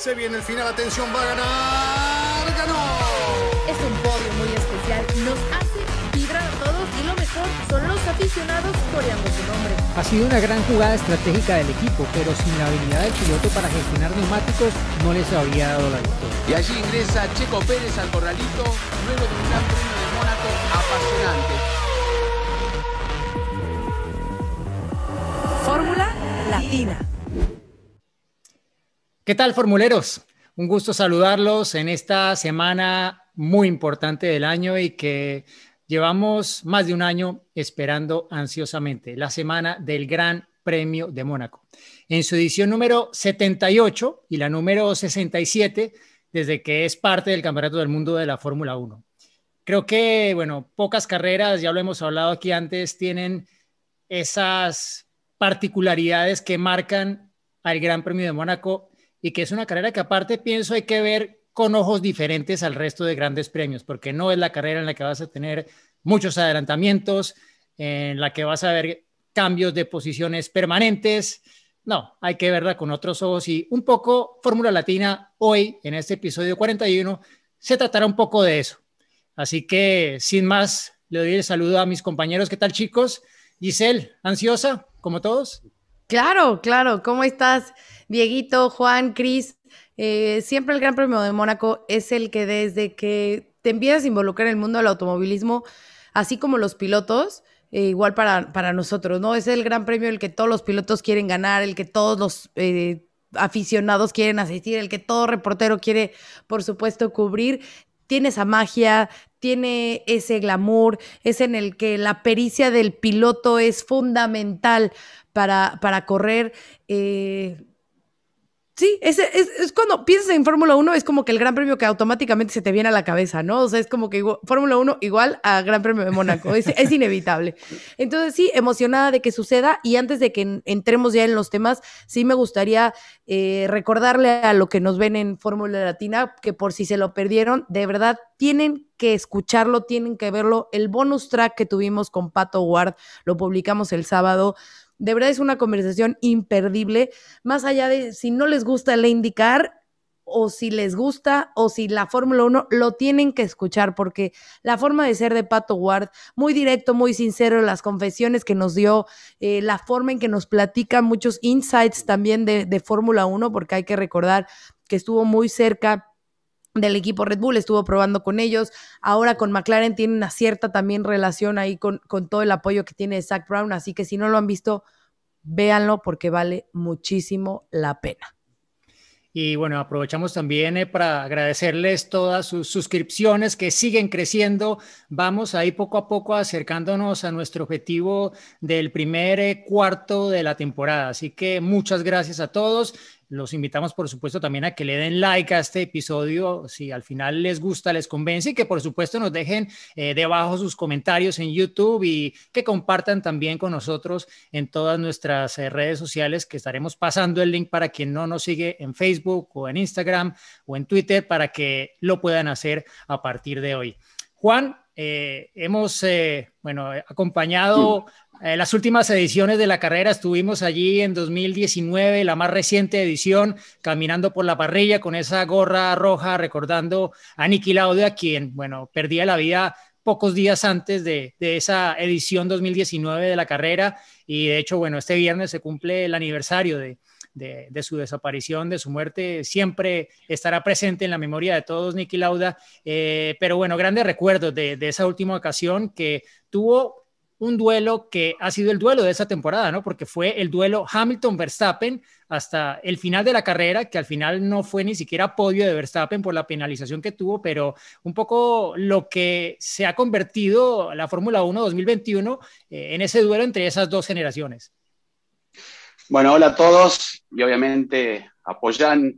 Se viene el final, atención, va a ganar. ¡Ganó! Es un podio muy especial, nos hace vibrar a todos y lo mejor son los aficionados coreando su nombre. Ha sido una gran jugada estratégica del equipo, pero sin la habilidad del piloto para gestionar neumáticos no les habría dado la victoria. Y allí ingresa Checo Pérez al corralito, luego de un gran premio de Mónaco apasionante. Fórmula Latina. ¿Qué tal, formuleros? Un gusto saludarlos en esta semana muy importante del año y que llevamos más de un año esperando ansiosamente, la semana del Gran Premio de Mónaco. En su edición número 78 y la número 67, desde que es parte del Campeonato del Mundo de la Fórmula 1. Creo que, bueno, pocas carreras, ya lo hemos hablado aquí antes, tienen esas particularidades que marcan al Gran Premio de Mónaco y que es una carrera que aparte pienso hay que ver con ojos diferentes al resto de grandes premios, porque no es la carrera en la que vas a tener muchos adelantamientos, en la que vas a ver cambios de posiciones permanentes. No, hay que verla con otros ojos y un poco Fórmula Latina hoy, en este episodio 41, se tratará un poco de eso. Así que, sin más, le doy el saludo a mis compañeros. ¿Qué tal, chicos? Giselle, ansiosa, como todos. Claro, claro, ¿cómo estás? Vieguito, Juan, Cris, eh, siempre el Gran Premio de Mónaco es el que desde que te empiezas a involucrar en el mundo del automovilismo, así como los pilotos, eh, igual para, para, nosotros, ¿no? Es el Gran Premio el que todos los pilotos quieren ganar, el que todos los... Eh, aficionados quieren asistir, el que todo reportero quiere, por supuesto, cubrir tiene esa magia, tiene ese glamour, es en el que la pericia del piloto es fundamental para, para correr. Sí, es, es, cuando piensas en Fórmula 1, es como que el Gran Premio que automáticamente se te viene a la cabeza, ¿no? O sea, es como que Fórmula 1 igual a Gran Premio de Mónaco, es, inevitable. Entonces, sí, emocionada de que suceda y antes de que entremos ya en los temas, sí me gustaría eh, recordarle a lo que nos ven en Fórmula Latina, que por si se lo perdieron, de verdad tienen que escucharlo, tienen que verlo. El bonus track que tuvimos con Pato Ward, lo publicamos el sábado de verdad es una conversación imperdible, más allá de si no les gusta le indicar o si les gusta o si la Fórmula 1 lo tienen que escuchar porque la forma de ser de Pato Ward, muy directo, muy sincero, las confesiones que nos dio, eh, la forma en que nos platica muchos insights también de, de Fórmula 1, porque hay que recordar que estuvo muy cerca del equipo Red Bull, estuvo probando con ellos, ahora con McLaren tiene una cierta también relación ahí con, con todo el apoyo que tiene Zach Brown, así que si no lo han visto, véanlo porque vale muchísimo la pena. Y bueno, aprovechamos también eh, para agradecerles todas sus suscripciones que siguen creciendo. Vamos ahí poco a poco acercándonos a nuestro objetivo del primer eh, cuarto de la temporada. Así que muchas gracias a todos. Los invitamos, por supuesto, también a que le den like a este episodio si al final les gusta, les convence y que, por supuesto, nos dejen eh, debajo sus comentarios en YouTube y que compartan también con nosotros en todas nuestras eh, redes sociales que estaremos pasando el link para quien no nos sigue en Facebook o en Instagram o en Twitter para que lo puedan hacer a partir de hoy. Juan, eh, hemos, bueno, acompañado... Eh, las últimas ediciones de la carrera estuvimos allí en 2019, la más reciente edición, caminando por la parrilla con esa gorra roja, recordando a Niki Lauda, quien, bueno, perdía la vida pocos días antes de, esa edición 2019 de la carrera. Y de hecho, bueno, este viernes se cumple el aniversario de, su desaparición, de su muerte. Siempre estará presente en la memoria de todos Niki Lauda. Eh, pero bueno, grandes recuerdos de, esa última ocasión que tuvo un duelo que ha sido el duelo de esa temporada, ¿no? Porque fue el duelo Hamilton-Verstappen hasta el final de la carrera, que al final no fue ni siquiera podio de Verstappen por la penalización que tuvo, pero un poco lo que se ha convertido la Fórmula 1 2021 eh, en ese duelo entre esas dos generaciones. Bueno, hola a todos y obviamente apoyan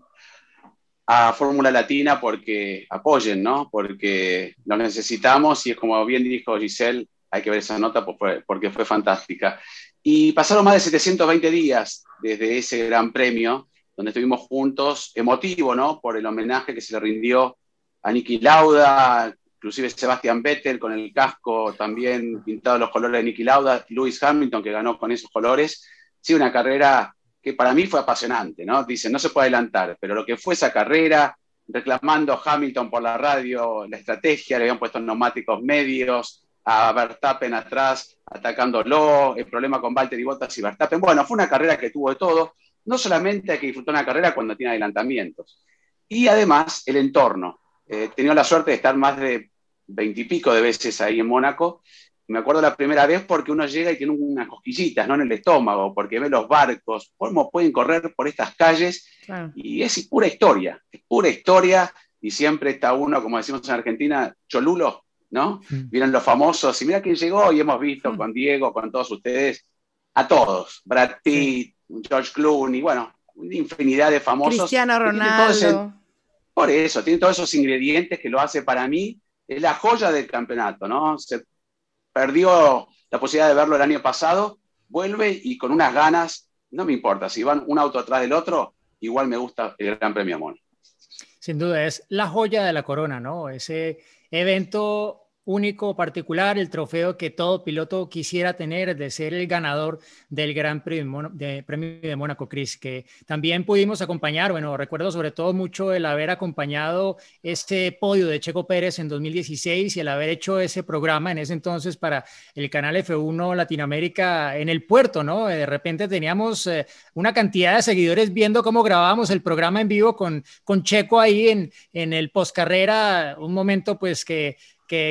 a Fórmula Latina porque apoyen, ¿no? Porque lo necesitamos y es como bien dijo Giselle, hay que ver esa nota pues porque fue fantástica. Y pasaron más de 720 días desde ese gran premio, donde estuvimos juntos, emotivo, ¿no? Por el homenaje que se le rindió a Niki Lauda, inclusive Sebastián Vettel con el casco también pintado los colores de Niki Lauda, Lewis Hamilton que ganó con esos colores. Sí, una carrera que para mí fue apasionante, ¿no? Dicen, no se puede adelantar, pero lo que fue esa carrera, reclamando Hamilton por la radio, la estrategia, le habían puesto neumáticos medios, a Verstappen atrás atacándolo, el problema con Valtteri Bottas y Verstappen. Bueno, fue una carrera que tuvo de todo. No solamente que disfrutó una carrera cuando tiene adelantamientos. Y además, el entorno. Eh, he la suerte de estar más de veintipico de veces ahí en Mónaco. Me acuerdo la primera vez porque uno llega y tiene unas cosquillitas ¿no? en el estómago, porque ve los barcos, cómo pueden correr por estas calles. Y es pura historia, es pura historia. Y siempre está uno, como decimos en Argentina, cholulo, ¿no? Mm. Vieron los famosos y mira quién llegó y hemos visto mm. con Diego, con todos ustedes, a todos, Brad Pitt, George Clooney, bueno, una infinidad de famosos. Cristiano Ronaldo. por eso, tiene todos esos ingredientes que lo hace para mí, es la joya del campeonato, ¿no? Se perdió la posibilidad de verlo el año pasado, vuelve y con unas ganas, no me importa, si van un auto atrás del otro, igual me gusta el Gran Premio Amor. Sin duda, es la joya de la corona, ¿no? Ese evento único, particular, el trofeo que todo piloto quisiera tener, de ser el ganador del Gran Premio de, Mónaco, Chris, que también pudimos acompañar, bueno, recuerdo sobre todo mucho el haber acompañado este podio de Checo Pérez en 2016 y el haber hecho ese programa en ese entonces para el canal F1 Latinoamérica en el puerto, ¿no? Eh, de repente teníamos eh, una cantidad de seguidores viendo cómo grabábamos el programa en vivo con, con Checo ahí en, en el postcarrera, un momento pues que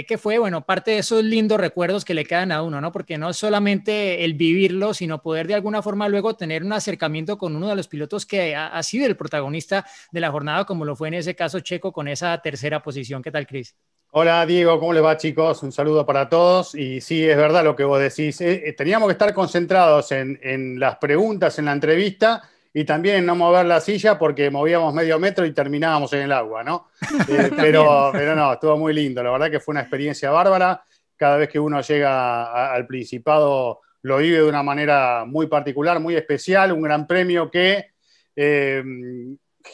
que, fue, bueno, parte de esos lindos recuerdos que le quedan a uno, ¿no? Porque no es solamente el vivirlo, sino poder de alguna forma luego tener un acercamiento con uno de los pilotos que ha, sido el protagonista de la jornada, como lo fue en ese caso Checo con esa tercera posición. ¿Qué tal, Cris? Hola Diego, ¿cómo les va chicos? Un saludo para todos. Y sí, es verdad lo que vos decís. Eh, eh, teníamos que estar concentrados en, en las preguntas, en la entrevista y también no mover la silla porque movíamos medio metro y terminábamos en el agua, ¿no? Eh, pero, no, estuvo muy lindo, la verdad que fue una experiencia bárbara. Cada vez que uno llega al Principado lo vive de una manera muy particular, muy especial, un gran premio que eh,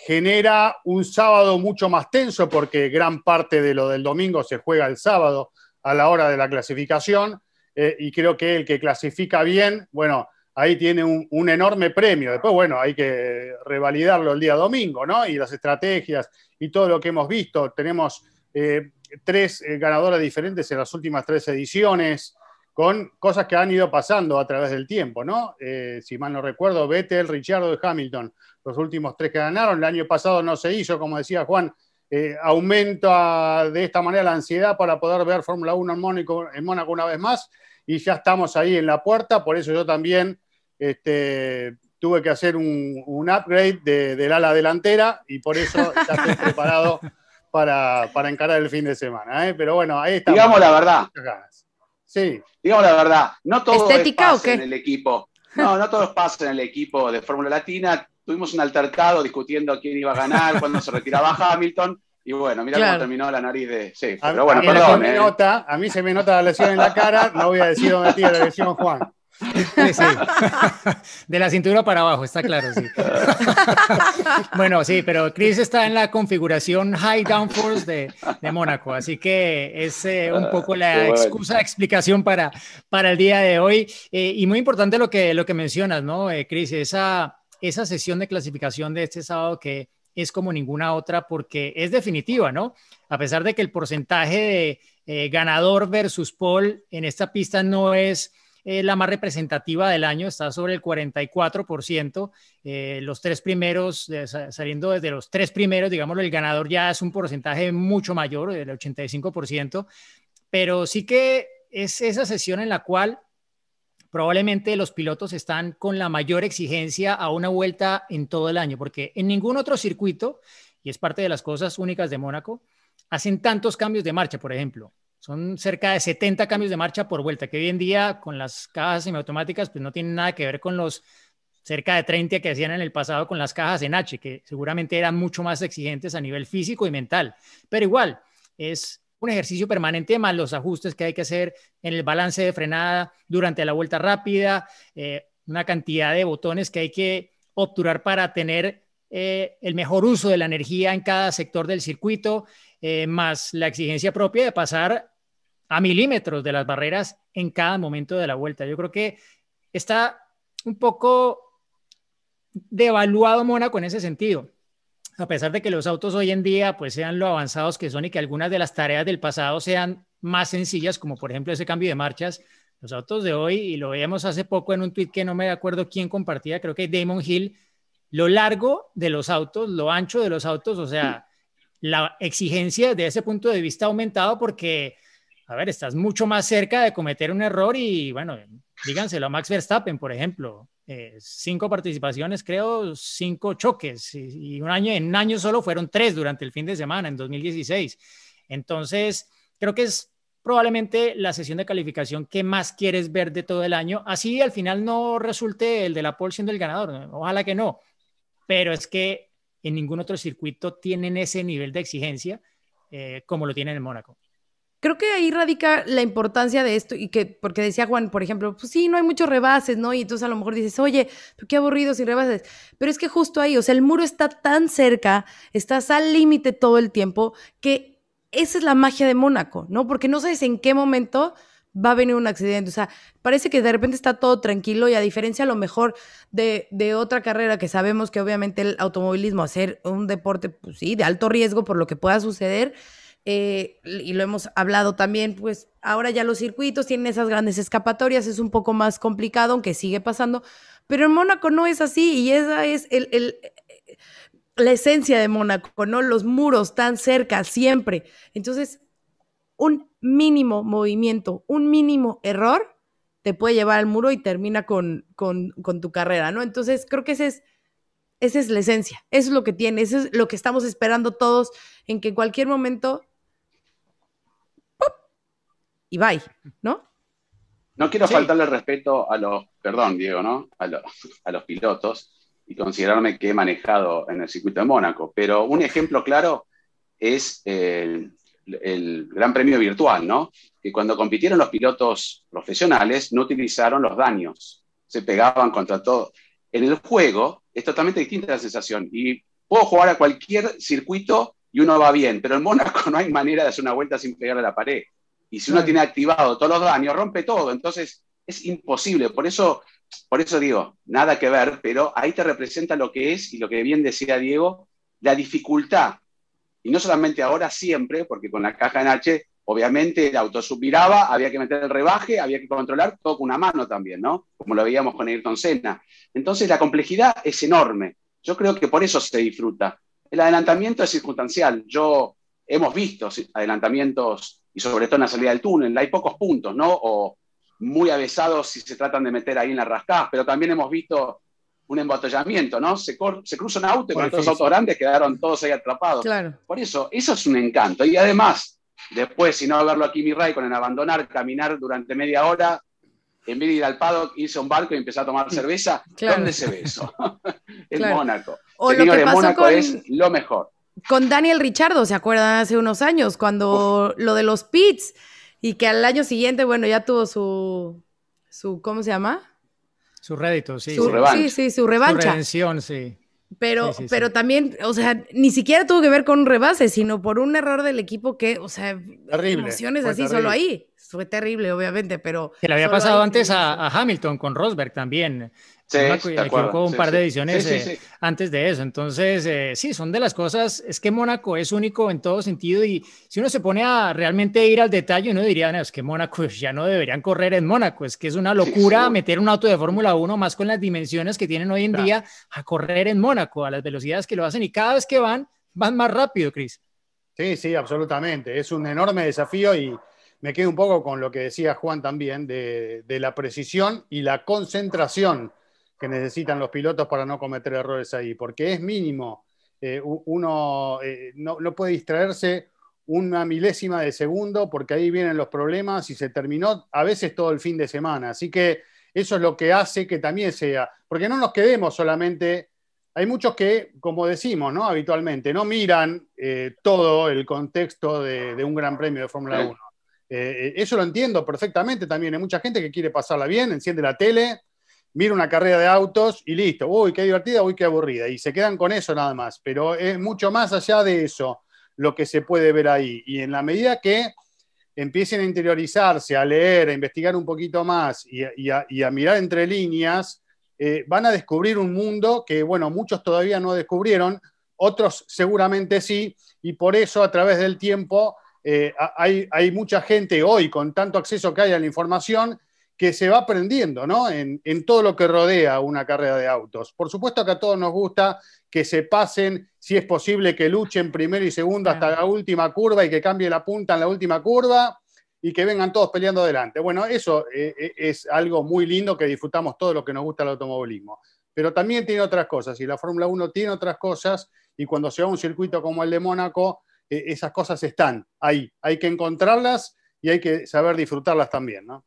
genera un sábado mucho más tenso porque gran parte de lo del domingo se juega el sábado a la hora de la clasificación eh, y creo que el que clasifica bien, bueno, ahí tiene un, enorme premio. Después, bueno, hay que revalidarlo el día domingo, ¿no? Y las estrategias y todo lo que hemos visto. Tenemos eh, tres eh, ganadoras diferentes en las últimas tres ediciones, con cosas que han ido pasando a través del tiempo, ¿no? Eh, si mal no recuerdo, Vettel, Richardo y Hamilton, los últimos tres que ganaron. El año pasado no se hizo, como decía Juan. aumenta de esta manera la ansiedad para poder ver Fórmula 1 en en Mónaco una vez más y ya estamos ahí en la puerta, por eso yo también este, tuve que hacer un, upgrade de, del ala delantera y por eso ya estoy preparado para, encarar el fin de semana. ¿eh? Pero bueno, ahí está. Digamos la verdad. Sí. Digamos la verdad. No todo Estética, en el equipo. No, no todos pasan en el equipo de Fórmula Latina. Tuvimos un altercado discutiendo quién iba a ganar, cuándo se retiraba Hamilton. Y bueno, mira cómo terminó la nariz de. Sí, pero bueno, Se me eh. nota, a mí se me nota la lesión en la cara. No voy a decir dónde tiene la lesión Juan. De la cintura para abajo, está claro, sí. Bueno, sí, pero Chris está en la configuración High Downforce de, de Mónaco, así que es eh, un ah, poco la excusa, explicación para, para el día de hoy. Eh, y muy importante lo que, lo que mencionas, ¿no, eh, Chris? Esa, esa sesión de clasificación de este sábado que es como ninguna otra porque es definitiva, ¿no? A pesar de que el porcentaje de ganador versus Paul en esta pista no es eh, la más representativa del año, está sobre el 44%. Eh, los tres primeros, saliendo desde los tres primeros, digámoslo, el ganador ya es un porcentaje mucho mayor, del 85%, pero sí que es esa sesión en la cual probablemente los pilotos están con la mayor exigencia a una vuelta en todo el año, porque en ningún otro circuito, y es parte de las cosas únicas de Mónaco, hacen tantos cambios de marcha, por ejemplo. Son cerca de 70 cambios de marcha por vuelta, que hoy en día con las cajas semiautomáticas pues no tienen nada que ver con los cerca de 30 que hacían en el pasado con las cajas en H, que seguramente eran mucho más exigentes a nivel físico y mental. Pero igual, es un ejercicio permanente más los ajustes que hay que hacer en el balance de frenada durante la vuelta rápida, eh, una cantidad de botones que hay que obturar para tener eh, el mejor uso de la energía en cada sector del circuito eh, más la exigencia propia de pasar a milímetros de las barreras en cada momento de la vuelta. Yo creo que está un poco devaluado Mónaco en ese sentido. A pesar de que los autos hoy en día pues sean lo avanzados que son y que algunas de las tareas del pasado sean más sencillas, como por ejemplo ese cambio de marchas, los autos de hoy, y lo veíamos hace poco en un tweet que no me acuerdo quién compartía, creo que Damon Hill, lo largo de los autos, lo ancho de los autos, o sea, la exigencia desde ese punto de vista ha aumentado porque, a ver, estás mucho más cerca de cometer un error y, bueno, díganselo a Max Verstappen, por ejemplo. Eh, cinco participaciones, creo, cinco choques y, un año, en un año solo fueron tres durante el fin de semana, en 2016. Entonces, creo que es probablemente la sesión de calificación que más quieres ver de todo el año. Así al final no resulte el de la pole siendo el ganador, ojalá que no, pero es que en ningún otro circuito tienen ese nivel de exigencia eh, como lo tienen en Mónaco. Creo que ahí radica la importancia de esto y que, porque decía Juan, por ejemplo, pues sí, no hay muchos rebases, ¿no? Y entonces a lo mejor dices, oye, pues qué aburrido sin rebases. Pero es que justo ahí, o sea, el muro está tan cerca, estás al límite todo el tiempo, que esa es la magia de Mónaco, ¿no? Porque no sabes en qué momento va a venir un accidente. O sea, parece que de repente está todo tranquilo y a diferencia a lo mejor de, otra carrera que sabemos que obviamente el automovilismo, hacer un deporte, pues sí, de alto riesgo por lo que pueda suceder, eh, y lo hemos hablado también, pues ahora ya los circuitos tienen esas grandes escapatorias, es un poco más complicado, aunque sigue pasando, pero en Mónaco no es así y esa es el, el, eh, la esencia de Mónaco, ¿no? Los muros tan cerca siempre. Entonces, un mínimo movimiento, un mínimo error, te puede llevar al muro y termina con, tu carrera, ¿no? Entonces, creo que ese es, esa es la esencia, eso es lo que tiene, eso es lo que estamos esperando todos, en que en cualquier momento, y bye, ¿no? No quiero faltarle respeto a los, perdón, Diego, ¿no? A, los, a los pilotos y considerarme que he manejado en el circuito de Mónaco, pero un ejemplo claro es el, el Gran Premio virtual, ¿no? Que cuando compitieron los pilotos profesionales no utilizaron los daños, se pegaban contra todo. En el juego es totalmente distinta la sensación y puedo jugar a cualquier circuito y uno va bien, pero en Mónaco no hay manera de hacer una vuelta sin pegar a la pared. Y si uno tiene activado todos los daños, rompe todo, entonces es imposible. Por eso, por eso digo, nada que ver, pero ahí te representa lo que es y lo que bien decía Diego, la dificultad y no solamente ahora, siempre, porque con la caja en H, obviamente el auto subviraba, había que meter el rebaje, había que controlar todo con una mano también, ¿no? Como lo veíamos con Ayrton Senna. Entonces la complejidad es enorme. Yo creo que por eso se disfruta. El adelantamiento es circunstancial. Yo hemos visto adelantamientos y sobre todo en la salida del túnel, hay pocos puntos, ¿no? O muy avesados si se tratan de meter ahí en la rascada, pero también hemos visto un embotellamiento, ¿no? Se, se autos auto y con estos autos grandes quedaron todos ahí atrapados. Claro. Por eso, eso es un encanto. Y además, después, si no verlo aquí mi con el abandonar, caminar durante media hora, en vez de ir al paddock, irse a un barco y empezar a tomar mm, cerveza, ¿dónde se ve eso? en Mónaco. O Señores, lo Mónaco es lo mejor. Con Daniel Richardo, ¿se acuerdan? Hace unos años, cuando lo de los pits, y que al año siguiente, bueno, ya tuvo su, su ¿cómo se llama? Su rédito, sí. Su, Revancha. sí, sí, su revancha. Pero, pero también, o sea, ni siquiera tuvo que ver con un rebase, sino por un error del equipo que, o sea, terrible, emociones así solo ahí. Fue terrible, obviamente, pero. Se le había pasado antes a, a, Hamilton con Rosberg también. Sí, un par de ediciones eh, antes de eso. Entonces, eh, sí, son de las cosas. Es que Mónaco es único en todo sentido. Y si uno se pone a realmente ir al detalle, uno diría, no, es que Mónaco pues, ya no deberían correr en Mónaco. Es que es una locura meter un auto de Fórmula 1 más con las dimensiones que tienen hoy en día a correr en Mónaco, a las velocidades que lo hacen. Y cada vez que van, van más rápido, Cris. Sí, sí, absolutamente. Es un enorme desafío y me quedo un poco con lo que decía Juan también de, de la precisión y la concentración que necesitan los pilotos para no cometer errores ahí, porque es mínimo. Eh, uno eh, no, puede distraerse una milésima de segundo porque ahí vienen los problemas y se terminó a veces todo el fin de semana. Así que eso es lo que hace que también sea, porque no nos quedemos solamente, hay muchos que, como decimos ¿no? habitualmente, no miran eh, todo el contexto de, de, un gran premio de Fórmula 1. eso lo entiendo perfectamente también. Hay mucha gente que quiere pasarla bien, enciende la tele, mira una carrera de autos y listo, uy, qué divertida, uy, qué aburrida, y se quedan con eso nada más, pero es mucho más allá de eso lo que se puede ver ahí. Y en la medida que empiecen a interiorizarse, a leer, a investigar un poquito más y, a, mirar entre líneas, eh, van a descubrir un mundo que, bueno, muchos todavía no descubrieron, otros seguramente sí, y por eso a través del tiempo eh, hay mucha gente hoy con tanto acceso que hay a la información que se va aprendiendo ¿no? en, todo lo que rodea una carrera de autos. Por supuesto que a todos nos gusta que se pasen, si es posible, que luchen primero y segundo hasta la última curva y que cambie la punta en la última curva y que vengan todos peleando adelante. Bueno, eso eh, eh, es algo muy lindo que disfrutamos todo lo que nos gusta el automovilismo. Pero también tiene otras cosas y la Fórmula 1 tiene otras cosas y cuando se va a un circuito como el de Mónaco, eh, esas cosas están ahí. Hay que encontrarlas y hay que saber disfrutarlas también, ¿no?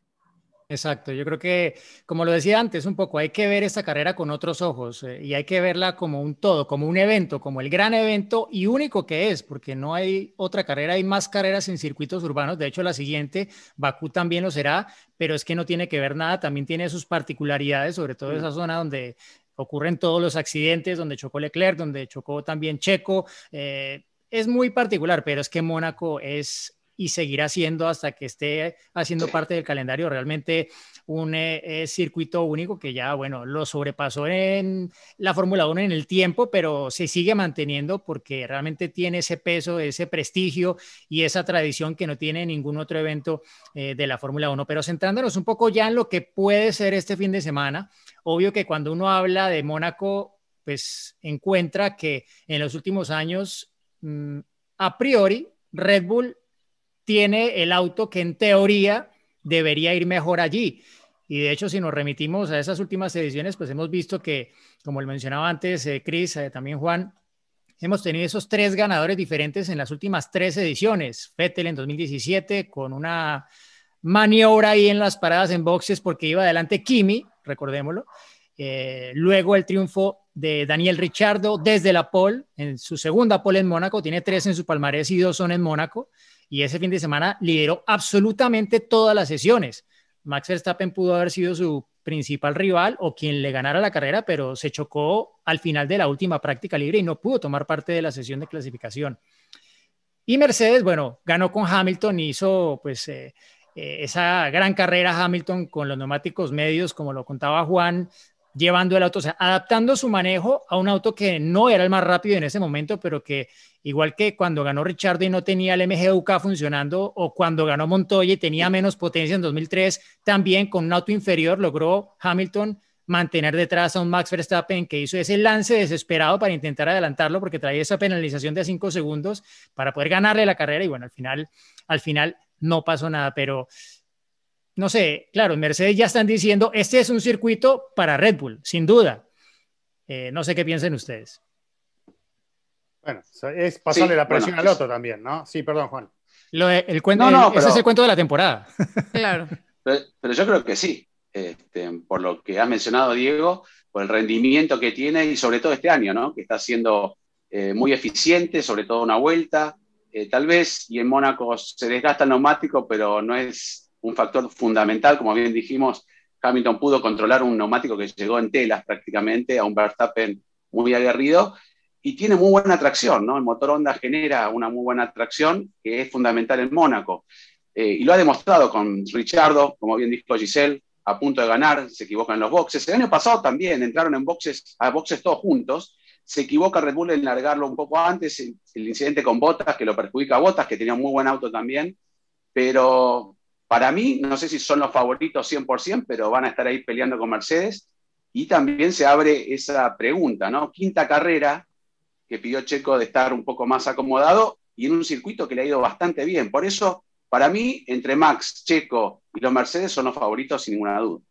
Exacto, yo creo que, como lo decía antes, un poco hay que ver esta carrera con otros ojos eh, y hay que verla como un todo, como un evento, como el gran evento y único que es, porque no hay otra carrera, hay más carreras en circuitos urbanos, de hecho la siguiente, Bakú también lo será, pero es que no tiene que ver nada, también tiene sus particularidades, sobre todo mm. esa zona donde ocurren todos los accidentes, donde chocó Leclerc, donde chocó también Checo. Eh, es muy particular, pero es que Mónaco es y seguirá siendo hasta que esté haciendo parte del calendario realmente un eh, eh, circuito único que ya, bueno, lo sobrepasó en la Fórmula 1 en el tiempo, pero se sigue manteniendo porque realmente tiene ese peso, ese prestigio y esa tradición que no tiene ningún otro evento eh, de la Fórmula 1. Pero centrándonos un poco ya en lo que puede ser este fin de semana, obvio que cuando uno habla de Mónaco, pues encuentra que en los últimos años, mm, a priori, Red Bull tiene el auto que en teoría debería ir mejor allí. Y de hecho, si nos remitimos a esas últimas ediciones, pues hemos visto que, como lo mencionaba antes eh, Chris, eh, también Juan, hemos tenido esos tres ganadores diferentes en las últimas tres ediciones. Vettel en 2017 con una maniobra ahí en las paradas en boxes porque iba adelante Kimi, recordémoslo. Eh, luego el triunfo de Daniel Ricciardo desde la pole, en su segunda pole en Mónaco, tiene tres en su palmarés y dos son en Mónaco y ese fin de semana lideró absolutamente todas las sesiones. Max Verstappen pudo haber sido su principal rival o quien le ganara la carrera, pero se chocó al final de la última práctica libre y no pudo tomar parte de la sesión de clasificación. Y Mercedes, bueno, ganó con Hamilton, y hizo pues eh, eh, esa gran carrera Hamilton con los neumáticos medios, como lo contaba Juan, llevando el auto, o sea, adaptando su manejo a un auto que no era el más rápido en ese momento, pero que igual que cuando ganó Richardo y no tenía el MGUK funcionando, o cuando ganó Montoya y tenía menos potencia en 2003, también con un auto inferior logró Hamilton mantener detrás a un Max Verstappen que hizo ese lance desesperado para intentar adelantarlo porque traía esa penalización de 5 segundos para poder ganarle la carrera y bueno, al final, al final no pasó nada, pero no sé, claro, Mercedes ya están diciendo, este es un circuito para Red Bull, sin duda. Eh, no sé qué piensen ustedes. Bueno, es pasarle la presión al otro también, ¿no? Sí, perdón, Juan. el cuento, no, no, ese es el cuento de la temporada. claro. Pero, yo creo que sí, este, por lo que ha mencionado Diego, por el rendimiento que tiene y sobre todo este año, ¿no? Que está siendo eh, muy eficiente, sobre todo una vuelta. Eh, tal vez, y en Mónaco se desgasta el neumático, pero no es un factor fundamental. Como bien dijimos, Hamilton pudo controlar un neumático que llegó en telas prácticamente a un Verstappen muy aguerrido y tiene muy buena tracción, ¿no? El motor Honda genera una muy buena tracción que es fundamental en Mónaco. Eh, y lo ha demostrado con Richardo, como bien dijo Giselle, a punto de ganar, se equivocan en los boxes. El año pasado también entraron en boxes, a boxes todos juntos. Se equivoca Red Bull en largarlo un poco antes, el incidente con Botas, que lo perjudica a Botas, que tenía un muy buen auto también, pero para mí, no sé si son los favoritos 100%, pero van a estar ahí peleando con Mercedes. Y también se abre esa pregunta, ¿no? Quinta carrera que pidió Checo de estar un poco más acomodado y en un circuito que le ha ido bastante bien. Por eso, para mí, entre Max, Checo y los Mercedes son los favoritos sin ninguna duda.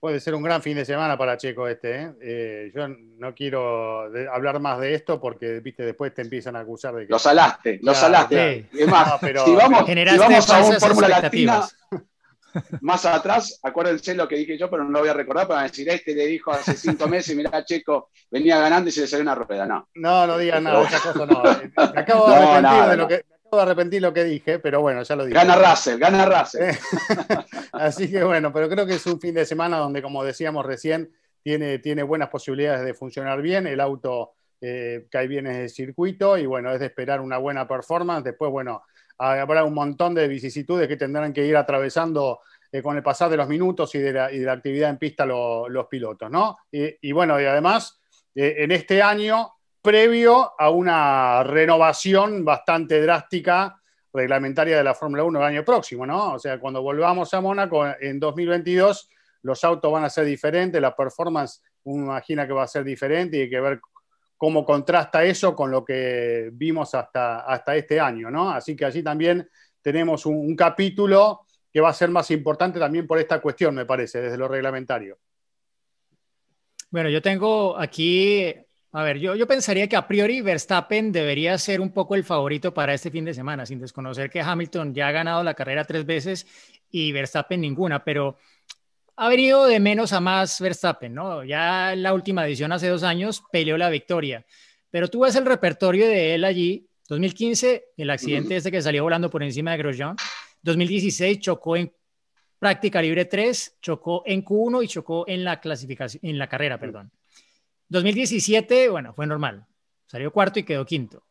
Puede ser un gran fin de semana para Checo este. ¿eh? eh yo no quiero hablar más de esto porque viste después te empiezan a acusar de que. Lo salaste, lo salaste. Es más, si vamos, vamos a un Fórmula Latina más atrás, acuérdense lo que dije yo, pero no lo voy a recordar, para decir, este le dijo hace cinco meses, mirá, Checo, venía ganando y se le salió una rueda. No, no, no digas nada, esa cosa no. acabo de arrepentir de lo que arrepentir lo que dije, pero bueno, ya lo dije. Gana Russell, gana Russell. Eh, así que bueno, pero creo que es un fin de semana donde, como decíamos recién, tiene, tiene buenas posibilidades de funcionar bien. El auto cae bien en el circuito y bueno, es de esperar una buena performance. Después, bueno, habrá un montón de vicisitudes que tendrán que ir atravesando eh, con el pasar de los minutos y de la, actividad en pista los pilotos, ¿no? Y, bueno, y además, eh, en este año previo a una renovación bastante drástica reglamentaria de la Fórmula 1 el año próximo, ¿no? O sea, cuando volvamos a Mónaco en 2022, los autos van a ser diferentes, la performance, uno imagina que va a ser diferente y hay que ver cómo contrasta eso con lo que vimos hasta, hasta este año, ¿no? Así que allí también tenemos un capítulo que va a ser más importante también por esta cuestión, me parece, desde lo reglamentario. Bueno, yo tengo aquí a ver, yo, yo pensaría que a priori Verstappen debería ser un poco el favorito para este fin de semana, sin desconocer que Hamilton ya ha ganado la carrera tres veces y Verstappen ninguna, pero ha venido de menos a más Verstappen, ¿no? Ya en la última edición hace dos años peleó la victoria, pero tú ves el repertorio de él allí, 2015, el accidente este que salió volando por encima de Grosjean, 2016 chocó en práctica libre 3, chocó en Q1 y chocó en la clasificación, en la carrera, perdón. 2017, bueno, fue normal. Salió cuarto y quedó quinto.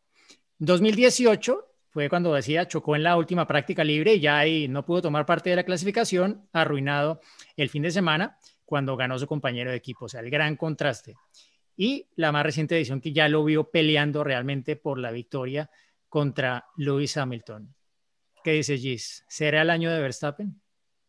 2018 fue cuando decía chocó en la última práctica libre y ya ahí no pudo tomar parte de la clasificación, arruinado el fin de semana cuando ganó su compañero de equipo. O sea, el gran contraste. Y la más reciente edición que ya lo vio peleando realmente por la victoria contra Lewis Hamilton. ¿Qué dice Gis? ¿Será el año de Verstappen?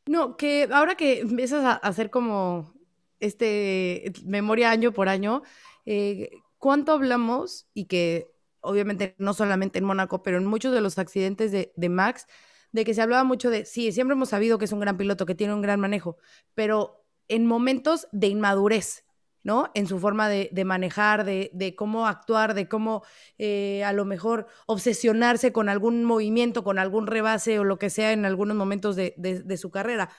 No, que ahora que empiezas a hacer como este eh, memoria año por año, eh, ¿cuánto hablamos? Y que obviamente no solamente en Mónaco, pero en muchos de los accidentes de, Max, de que se hablaba mucho de, sí, siempre hemos sabido que es un gran piloto, que tiene un gran manejo, pero en momentos de inmadurez, ¿no? En su forma de, manejar, de, cómo actuar, de cómo eh, a lo mejor obsesionarse con algún movimiento, con algún rebase o lo que sea en algunos momentos de su carrera.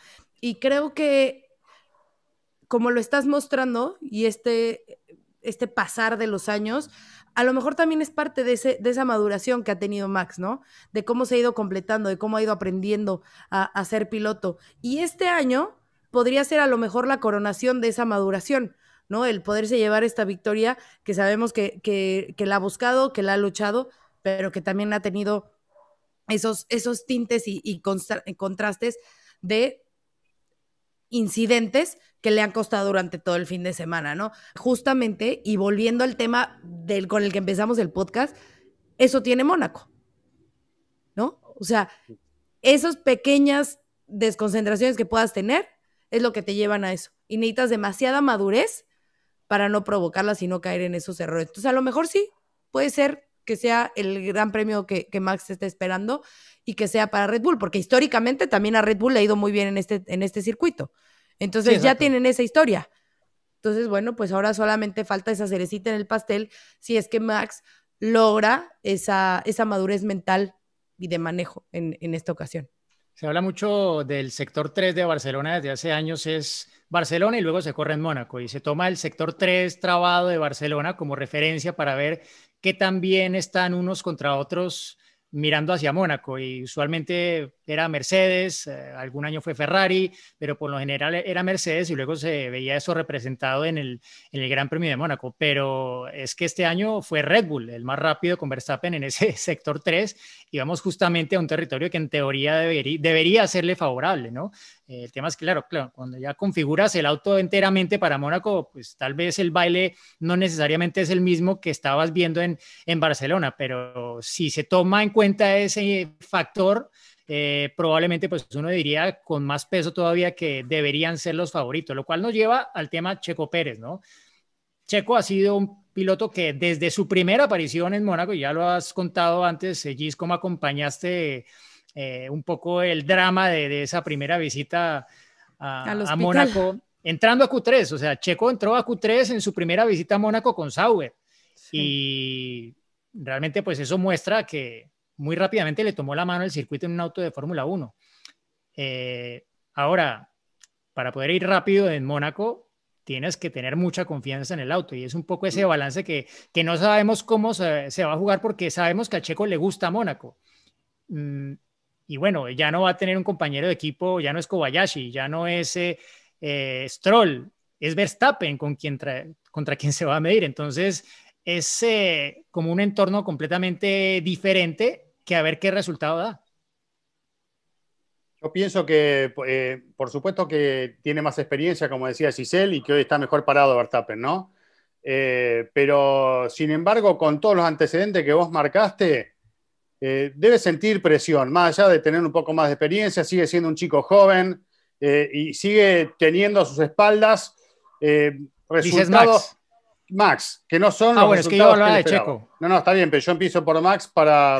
Y creo que como lo estás mostrando y este, este pasar de los años, a lo mejor también es parte de, ese, de esa maduración que ha tenido Max, ¿no? De cómo se ha ido completando, de cómo ha ido aprendiendo a, ser piloto. Y este año podría ser a lo mejor la coronación de esa maduración, ¿no? El poderse llevar esta victoria que sabemos que, la ha buscado, que la ha luchado, pero que también ha tenido esos, esos tintes y contrastes de incidentes que le han costado durante todo el fin de semana, ¿no? Justamente, y volviendo al tema con el que empezamos el podcast, eso tiene Mónaco, ¿no? O sea, esas pequeñas desconcentraciones que puedas tener es lo que te llevan a eso. Y necesitas demasiada madurez para no provocarlas y no caer en esos errores. Entonces, a lo mejor sí, puede ser que sea el gran premio que, Max está esperando y que sea para Red Bull, porque históricamente también a Red Bull le ha ido muy bien este, en este circuito. Entonces ya tienen esa historia. Entonces, bueno, pues ahora solamente falta esa cerecita en el pastel si es que Max logra esa, esa madurez mental y de manejo en, en esta ocasión. Se habla mucho del sector 3 de Barcelona desde hace años, es Barcelona y luego se corre en Mónaco y se toma el sector 3 trabado de Barcelona como referencia para ver qué tan bien están unos contra otros mirando hacia Mónaco y usualmente era Mercedes, eh, algún año fue Ferrari, pero por lo general e-, era Mercedes y luego se veía eso representado en el, Gran Premio de Mónaco. Pero es que este año fue Red Bull, el más rápido con Verstappen en ese sector 3 y vamos justamente a un territorio que en teoría debería, debería serle favorable, ¿no? Eh, el tema es claro, claro, cuando ya configuras el auto enteramente para Mónaco, pues tal vez el baile no necesariamente es el mismo que estabas viendo en, en Barcelona, pero si se toma en cuenta cuenta ese factor, eh, probablemente pues uno diría con más peso todavía que deberían ser los favoritos, lo cual nos lleva al tema Checo Pérez, ¿no? Checo ha sido un piloto que desde su primera aparición en Mónaco, ya lo has contado antes, eh, Gis, cómo acompañaste eh, un poco el drama de, esa primera visita a, Mónaco, entrando a Q3, o sea, Checo entró a Q3 en su primera visita a Mónaco con Sauber y realmente pues eso muestra que, muy rápidamente le tomó la mano el circuito en un auto de Fórmula 1. Eh, ahora, para poder ir rápido en Mónaco, tienes que tener mucha confianza en el auto y es un poco ese mm. balance que, no sabemos cómo se, va a jugar porque sabemos que a Checo le gusta Mónaco. Mm, y bueno, ya no va a tener un compañero de equipo, ya no es Kobayashi, ya no es eh, eh, Stroll, es Verstappen con quien contra quien se va a medir. Entonces, es como un entorno completamente diferente que a ver qué resultado da. Yo pienso que, eh, por supuesto que tiene más experiencia, como decía Giselle, y que hoy está mejor parado Verstappen, ¿no? Eh, pero, sin embargo, con todos los antecedentes que vos marcaste, eh, debe sentir presión, más allá de tener un poco más de experiencia, sigue siendo un chico joven y sigue teniendo a sus espaldas resultados. Max, que no son ah, los es que, yo de Checo. No, no, está bien, pero yo empiezo por Max para,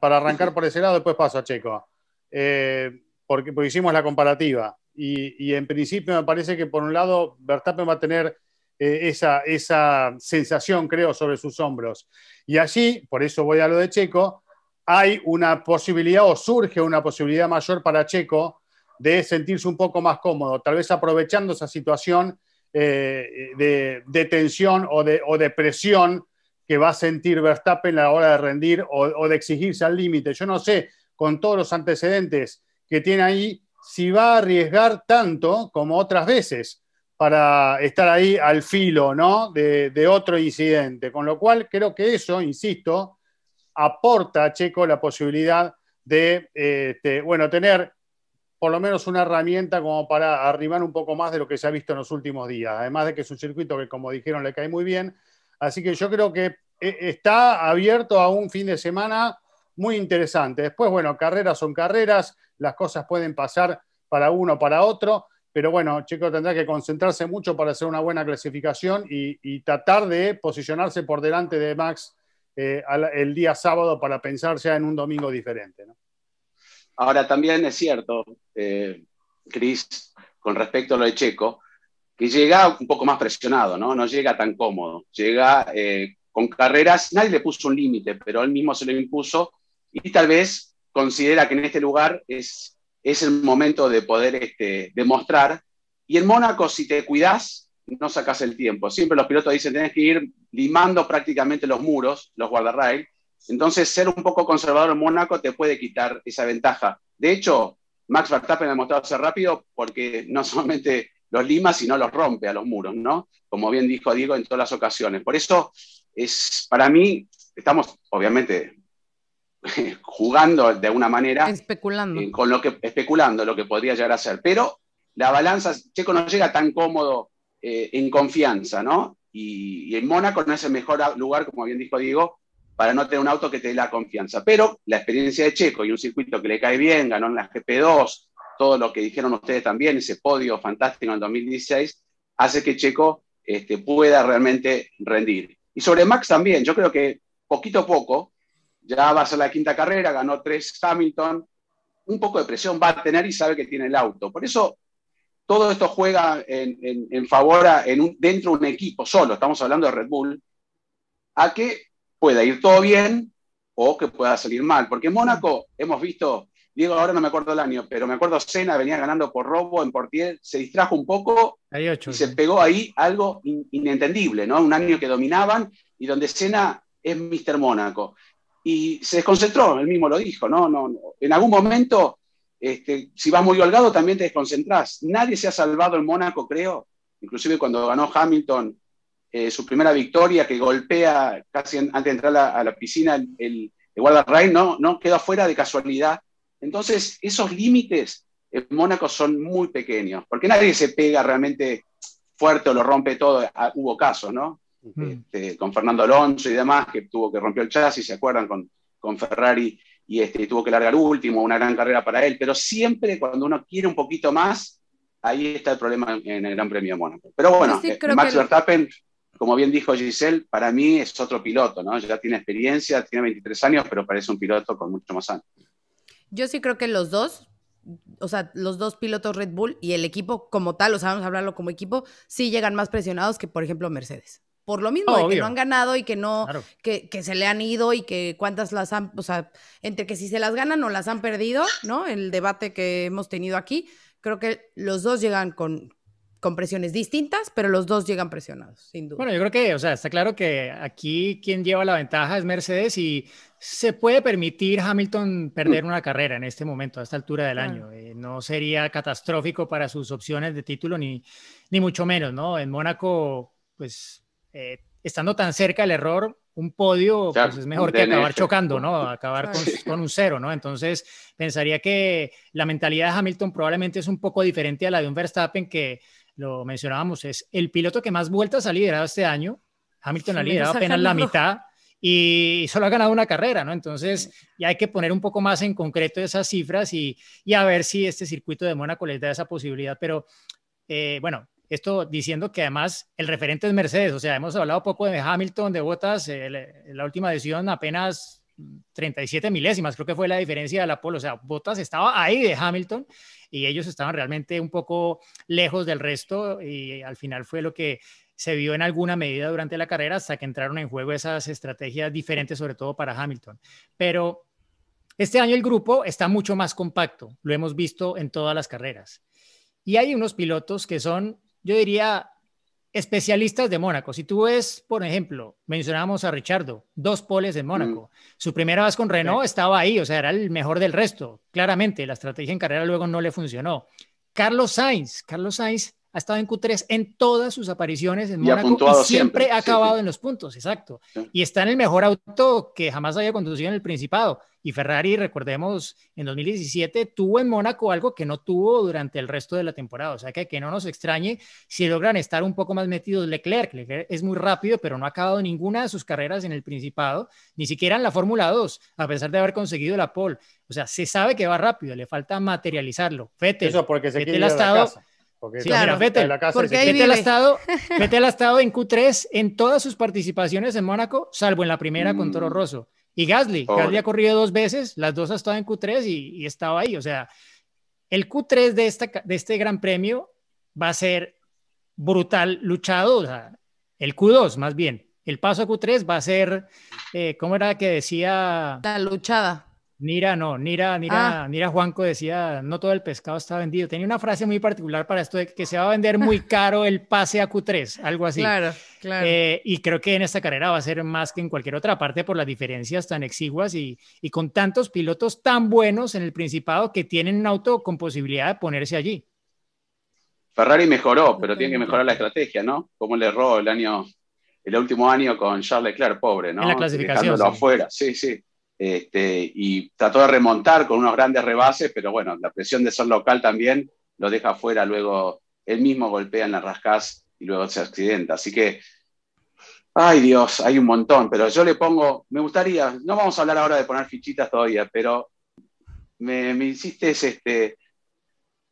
arrancar por ese lado, después paso a Checo. Eh, porque, hicimos la comparativa. Y, en principio me parece que por un lado Verstappen va a tener eh, esa, esa sensación, creo, sobre sus hombros. Y allí, por eso voy a lo de Checo, hay una posibilidad o surge una posibilidad mayor para Checo de sentirse un poco más cómodo, tal vez aprovechando esa situación eh, de, tensión o de, o presión que va a sentir Verstappen a la hora de rendir o, de exigirse al límite. Yo no sé, con todos los antecedentes que tiene ahí, si va a arriesgar tanto como otras veces para estar ahí al filo ¿no? de, otro incidente. Con lo cual, creo que eso, insisto, aporta a Checo la posibilidad de eh, este, bueno, tener por lo menos una herramienta como para arrimar un poco más de lo que se ha visto en los últimos días. Además de que es un circuito que, como dijeron, le cae muy bien. Así que yo creo que eh, está abierto a un fin de semana muy interesante. Después, bueno, carreras son carreras, las cosas pueden pasar para uno, para otro, pero bueno, Chico tendrá que concentrarse mucho para hacer una buena clasificación y, tratar de posicionarse por delante de Max eh, el día sábado para pensar ya en un domingo diferente. Ahora, también es cierto, eh, Cris, con respecto a lo de Checo, que llega un poco más presionado, ¿no? No llega tan cómodo. Llega eh, con carreras, nadie le puso un límite, pero él mismo se lo impuso y tal vez considera que en este lugar es, es el momento de poder este, demostrar. Y en Mónaco, si te cuidas, no sacas el tiempo. Siempre los pilotos dicen, tenés que ir limando prácticamente los muros, los guardarrail, entonces, ser un poco conservador en Mónaco te puede quitar esa ventaja. De hecho, Max Verstappen ha demostrado ser rápido porque no solamente los lima, sino los rompe a los muros, ¿no? Como bien dijo Diego en todas las ocasiones. Por eso, es, para mí, estamos obviamente jugando de una manera. Especulando. Eh, con lo que, especulando lo que podría llegar a ser. Pero la balanza, Checo no llega tan cómodo eh, en confianza, ¿no? Y, y en Mónaco no es el mejor lugar, como bien dijo Diego, para no tener un auto que te dé la confianza. Pero la experiencia de Checo y un circuito que le cae bien, ganó en la GP2, todo lo que dijeron ustedes también, ese podio fantástico en 2016, hace que Checo este, pueda realmente rendir. Y sobre Max también, yo creo que poquito a poco, ya va a ser la quinta carrera, ganó tres Hamilton, un poco de presión va a tener y sabe que tiene el auto. Por eso todo esto juega en, favor dentro de un equipo solo, estamos hablando de Red Bull, a que pueda ir todo bien o que pueda salir mal. Porque en Mónaco hemos visto, Diego, ahora no me acuerdo el año, pero me acuerdo Cena venía ganando por robo en Portier, se distrajo un poco y se pegó ahí algo inentendible, ¿no? Un año que dominaban y donde Cena es Mr. Mónaco. Y se desconcentró, él mismo lo dijo, ¿no? no, En algún momento, este, si vas muy holgado, también te desconcentrás. Nadie se ha salvado en Mónaco, creo, inclusive cuando ganó Hamilton eh, su primera victoria, que golpea casi antes de entrar a, la piscina el, el, no, no queda fuera de casualidad. Entonces, esos límites en Mónaco son muy pequeños, porque nadie se pega realmente fuerte o lo rompe todo. Ah, hubo casos, ¿no? Este, con Fernando Alonso y demás, que tuvo que romper el chasis, ¿se acuerdan? Con, Ferrari y este, tuvo que largar último, una gran carrera para él, pero siempre cuando uno quiere un poquito más, ahí está el problema en el Gran Premio de Mónaco. Pero bueno, eh, Max Verstappen como bien dijo Giselle, para mí es otro piloto, ¿no? Ya tiene experiencia, tiene 23 años, pero parece un piloto con mucho más años. Yo sí creo que los dos, o sea, los dos pilotos Red Bull y el equipo como tal, o sea, vamos a hablarlo como equipo, sí llegan más presionados que, por ejemplo, Mercedes. Por lo mismo, que no han ganado y que no, que, que, se le han ido y que cuántas las han, o sea, entre que si se las ganan o las han perdido, ¿no? El debate que hemos tenido aquí, creo que los dos llegan con, con presiones distintas, pero los dos llegan presionados, sin duda. Bueno, yo creo que, o sea, está claro que aquí quien lleva la ventaja es Mercedes y se puede permitir Hamilton perder una carrera en este momento, a esta altura del año. Eh, no sería catastrófico para sus opciones de título, ni, ni mucho menos, ¿no? En Mónaco, pues, eh, estando tan cerca del error, un podio pues es mejor que acabar chocando, ¿no? Acabar con, con, un cero, ¿no? Entonces, pensaría que la mentalidad de Hamilton probablemente es un poco diferente a la de un Verstappen que lo mencionábamos, es el piloto que más vueltas ha liderado este año. Hamilton ha liderado apenas la mitad y solo ha ganado una carrera, ¿no? Entonces ya hay que poner un poco más en concreto esas cifras y, y a ver si este circuito de Mónaco les da esa posibilidad. Pero eh, bueno, esto diciendo que además el referente es Mercedes, o sea, hemos hablado poco de Hamilton, de Bottas, la última decisión apenas 37 milésimas, creo que fue la diferencia de la Polo, O sea, Bottas estaba ahí de Hamilton y ellos estaban realmente un poco lejos del resto y al final fue lo que se vio en alguna medida durante la carrera hasta que entraron en juego esas estrategias diferentes, sobre todo para Hamilton. Pero este año el grupo está mucho más compacto, lo hemos visto en todas las carreras. Y hay unos pilotos que son, yo diría, especialistas de Mónaco. Si tú ves, por ejemplo, mencionábamos a Richardo, dos poles en Mónaco. Mm. Su primera vez con Renault estaba ahí, o sea, era el mejor del resto. Claramente, la estrategia en carrera luego no le funcionó. Carlos Sainz, Carlos Sainz ha estado en Q3 en todas sus apariciones en Mónaco y siempre, ha acabado en los puntos, exacto. Y está en el mejor auto que jamás haya conducido en el Principado. Y Ferrari, recordemos, en 2017 tuvo en Mónaco algo que no tuvo durante el resto de la temporada. O sea que, no nos extrañe si logran estar un poco más metidos Leclerc. es muy rápido, pero no ha acabado ninguna de sus carreras en el Principado, ni siquiera en la Fórmula 2, a pesar de haber conseguido la pole. O sea, se sabe que va rápido, le falta materializarlo. Fete, Eso porque se ha estado... Porque sí, Vettel, porque Vettel ha, estado, Vettel ha estado en Q3 en todas sus participaciones en Mónaco, salvo en la primera con Toro mm. Rosso. Y Gasly, Gasly ha corrido dos veces, las dos ha estado en Q3 y, y estaba ahí. O sea, el Q3 de, esta, de este Gran Premio va a ser brutal, luchado. O sea, el Q2, más bien. El paso a Q3 va a ser, eh, ¿cómo era que decía? La luchada. Mira, no, mira, mira, mira ah. Juanco decía, no todo el pescado está vendido. Tenía una frase muy particular para esto de que se va a vender muy caro el pase a Q3, algo así. Claro, claro. Eh, y creo que en esta carrera va a ser más que en cualquier otra parte por las diferencias tan exiguas y, con tantos pilotos tan buenos en el Principado que tienen un auto con posibilidad de ponerse allí. Ferrari mejoró, pero tiene que mejorar la estrategia, ¿no? Como le erró el año, el último año con Charles Leclerc, pobre, ¿no? En la clasificación. Dejándolo afuera, sí, sí este, y trató de remontar con unos grandes rebases, pero bueno, la presión de ser local también lo deja fuera, luego él mismo golpea en la rascaz y luego se accidenta. Así que, ay Dios, hay un montón, pero yo le pongo, me gustaría, no vamos a hablar ahora de poner fichitas todavía, pero me, me hiciste este,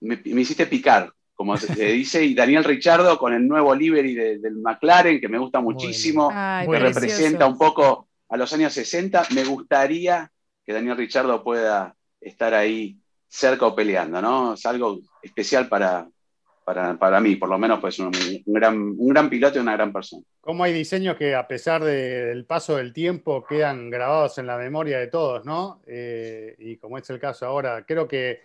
me, hiciste picar, como se dice, y Daniel Richardo con el nuevo livery del McLaren, que me gusta muchísimo, que representa un poco a los años 60, me gustaría que Daniel Richardo pueda estar ahí cerca o peleando, ¿no? Es algo especial para, para, mí, por lo menos, pues un, gran, piloto y una gran persona. Como hay diseños que a pesar del paso del tiempo quedan grabados en la memoria de todos, ¿no? Eh, y como es el caso ahora, creo que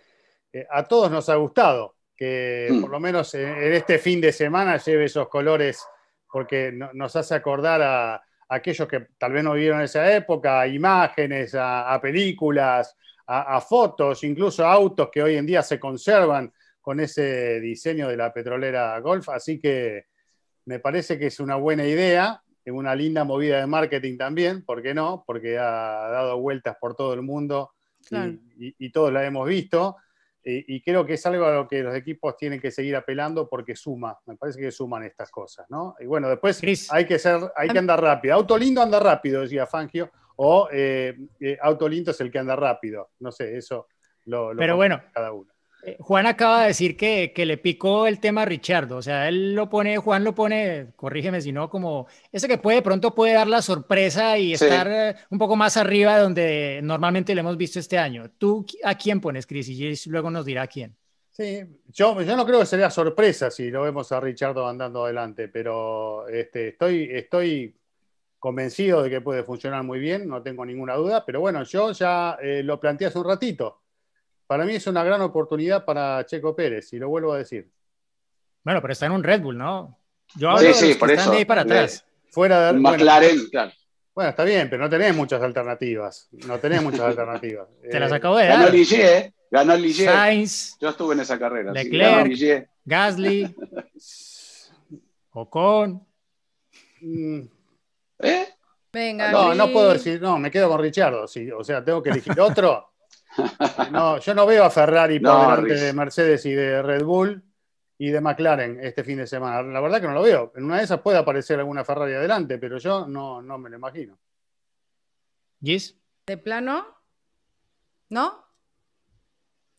eh, a todos nos ha gustado que mm. por lo menos en, este fin de semana lleve esos colores porque nos hace acordar a aquellos que tal vez no vivieron esa época, a imágenes, a, películas, a, fotos, incluso a autos que hoy en día se conservan con ese diseño de la petrolera Golf. Así que me parece que es una buena idea, una linda movida de marketing también, ¿por qué no? Porque ha dado vueltas por todo el mundo y, y todos la hemos visto. Eh, y creo que es algo a lo que los equipos tienen que seguir apelando porque suma, me parece que suman estas cosas, ¿no? Y bueno, después hay que ser, hay que andar rápido. Auto lindo anda rápido, decía Fangio, o eh, eh, auto lindo es el que anda rápido. No sé, eso lo, lo cada uno. Juan acaba de decir que, le picó el tema a Richardo, o sea, él lo pone, Juan lo pone, corrígeme si no, como ese que puede, pronto puede dar la sorpresa y estar eh, un poco más arriba de donde normalmente le hemos visto este año. ¿Tú a quién pones, Chris? Y luego nos dirá quién. Sí, yo, no creo que sería sorpresa si lo vemos a Richardo andando adelante, pero este, estoy, convencido de que puede funcionar muy bien, no tengo ninguna duda, pero bueno, yo ya eh, lo planteé hace un ratito para mí es una gran oportunidad para Checo Pérez, y lo vuelvo a decir. Bueno, pero está en un Red Bull, ¿no? Yo sí, sí, por eso. para atrás. Fuera de McLaren, bueno, pues, claro. Bueno, está bien, pero no tenés muchas alternativas. No tenés muchas alternativas. Te las eh, acabo de dar. Eh. Ganó Ligier, ganó Sainz. Yo estuve en esa carrera. Leclerc, Gasly, Ocon. Mm. ¿Eh? Venga, no, no puedo decir, no, me quedo con Richardo. Sí, o sea, tengo que elegir otro. No, yo no veo a Ferrari por delante de Mercedes y de Red Bull y de McLaren este fin de semana. La verdad que no lo veo. En una de esas puede aparecer alguna Ferrari adelante, pero yo no, no me lo imagino. ¿Gis? ¿De plano? ¿No?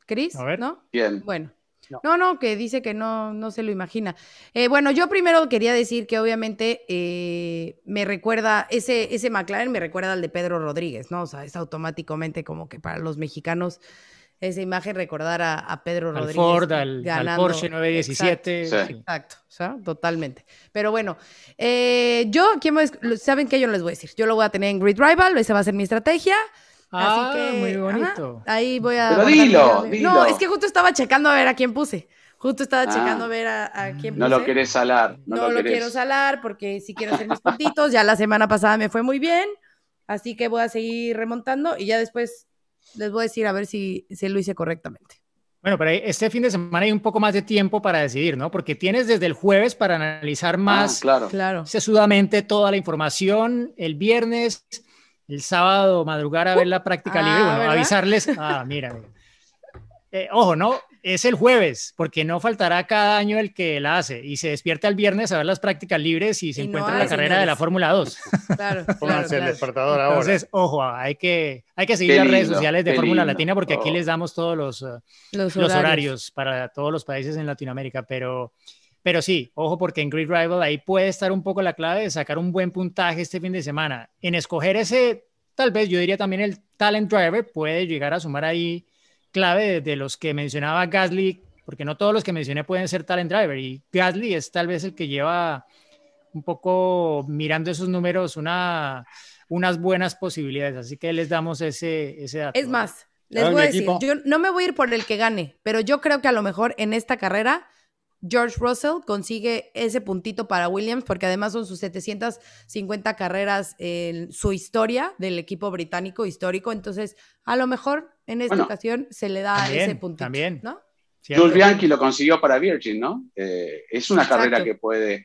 ¿Cris? ¿No? Bien. Bueno. No. no, que dice que no, no se lo imagina. Eh, bueno, yo primero quería decir que obviamente eh, me recuerda, ese, ese McLaren me recuerda al de Pedro Rodríguez, ¿no? O sea, es automáticamente como que para los mexicanos esa imagen recordar a, Pedro Rodríguez. al, Ford, al Porsche 917. Exacto, o sea, totalmente. Pero bueno, eh, yo, ¿saben qué? Yo no les voy a decir. Yo lo voy a tener en Grid Rival, esa va a ser mi estrategia. Ah, Así que, muy bonito. ahí voy a. Pero dilo, dilo, No, es que justo estaba checando a ver a quién puse. Justo estaba ah. checando a ver a, mm. quién puse. No lo quieres salar. No, lo, quiero salar porque si quiero hacer mis puntitos. Ya la semana pasada me fue muy bien. Así que voy a seguir remontando y ya después les voy a decir a ver si, se lo hice correctamente. Bueno, pero este fin de semana hay un poco más de tiempo para decidir, ¿no? Porque tienes desde el jueves para analizar ah, más claro. sesudamente toda la información, el viernes el sábado madrugar a ver uh, la práctica libre, ah, bueno, avisarles, ah, mira, eh, ojo, no, es el jueves, porque no faltará cada año el que la hace y se despierta el viernes a ver las prácticas libres y se encuentra en la carrera de la Fórmula 2. Claro, claro, el despertador ahora. Entonces, ojo, hay que, hay que seguir las redes sociales de Fórmula Latina porque aquí oh. les damos todos los, eh, los, horarios. para todos los países en Latinoamérica, pero pero sí, ojo porque en Grid Rival ahí puede estar un poco la clave de sacar un buen puntaje este fin de semana. En escoger ese, tal vez yo diría también el Talent Driver puede llegar a sumar ahí clave de, los que mencionaba Gasly, porque no todos los que mencioné pueden ser Talent Driver y Gasly es tal vez el que lleva un poco mirando esos números unas buenas posibilidades. Así que les damos ese, ese dato. Es más, les voy a decir, yo no me voy a ir por el que gane, pero yo creo que a lo mejor en esta carrera George Russell consigue ese puntito para Williams porque además son sus 750 carreras en su historia del equipo británico histórico. Entonces, a lo mejor en esta ocasión se le da ese puntito. También. ¿no? Bianchi lo consiguió para Virgin, ¿no? Eh, es una carrera que puede.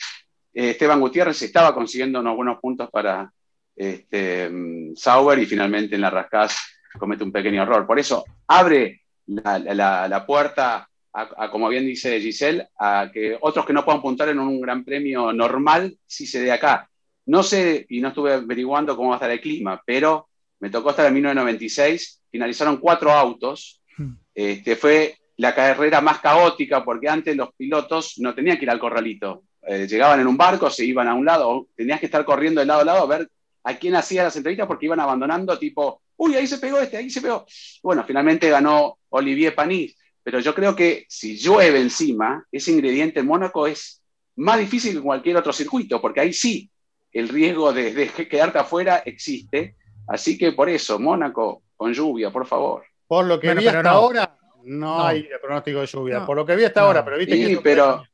Eh, Esteban Gutiérrez estaba consiguiendo unos buenos puntos para este, mm, Sauber y finalmente en la Rascaz comete un pequeño error. Por eso abre la puerta como bien dice Giselle, a que otros que no puedan apuntar en un gran premio normal, si se dé acá. No sé, y no estuve averiguando cómo va a estar el clima, pero me tocó estar en 1996, finalizaron cuatro autos. Hmm. Este, fue la carrera más caótica porque antes los pilotos no tenían que ir al corralito. Eh, llegaban en un barco, se iban a un lado, tenías que estar corriendo de lado a lado a ver a quién hacía las entrevistas porque iban abandonando, tipo, uy, ahí se pegó este, ahí se pegó. Bueno, finalmente ganó Olivier Panis, pero yo creo que si llueve encima, ese ingrediente en Mónaco es más difícil que en cualquier otro circuito, porque ahí sí el riesgo de, quedarte afuera existe. Así que por eso, Mónaco, con lluvia, por favor. Por lo que vi hasta ahora, no, hay pronóstico de lluvia. Por lo que vi hasta ahora, pero viste que. pero.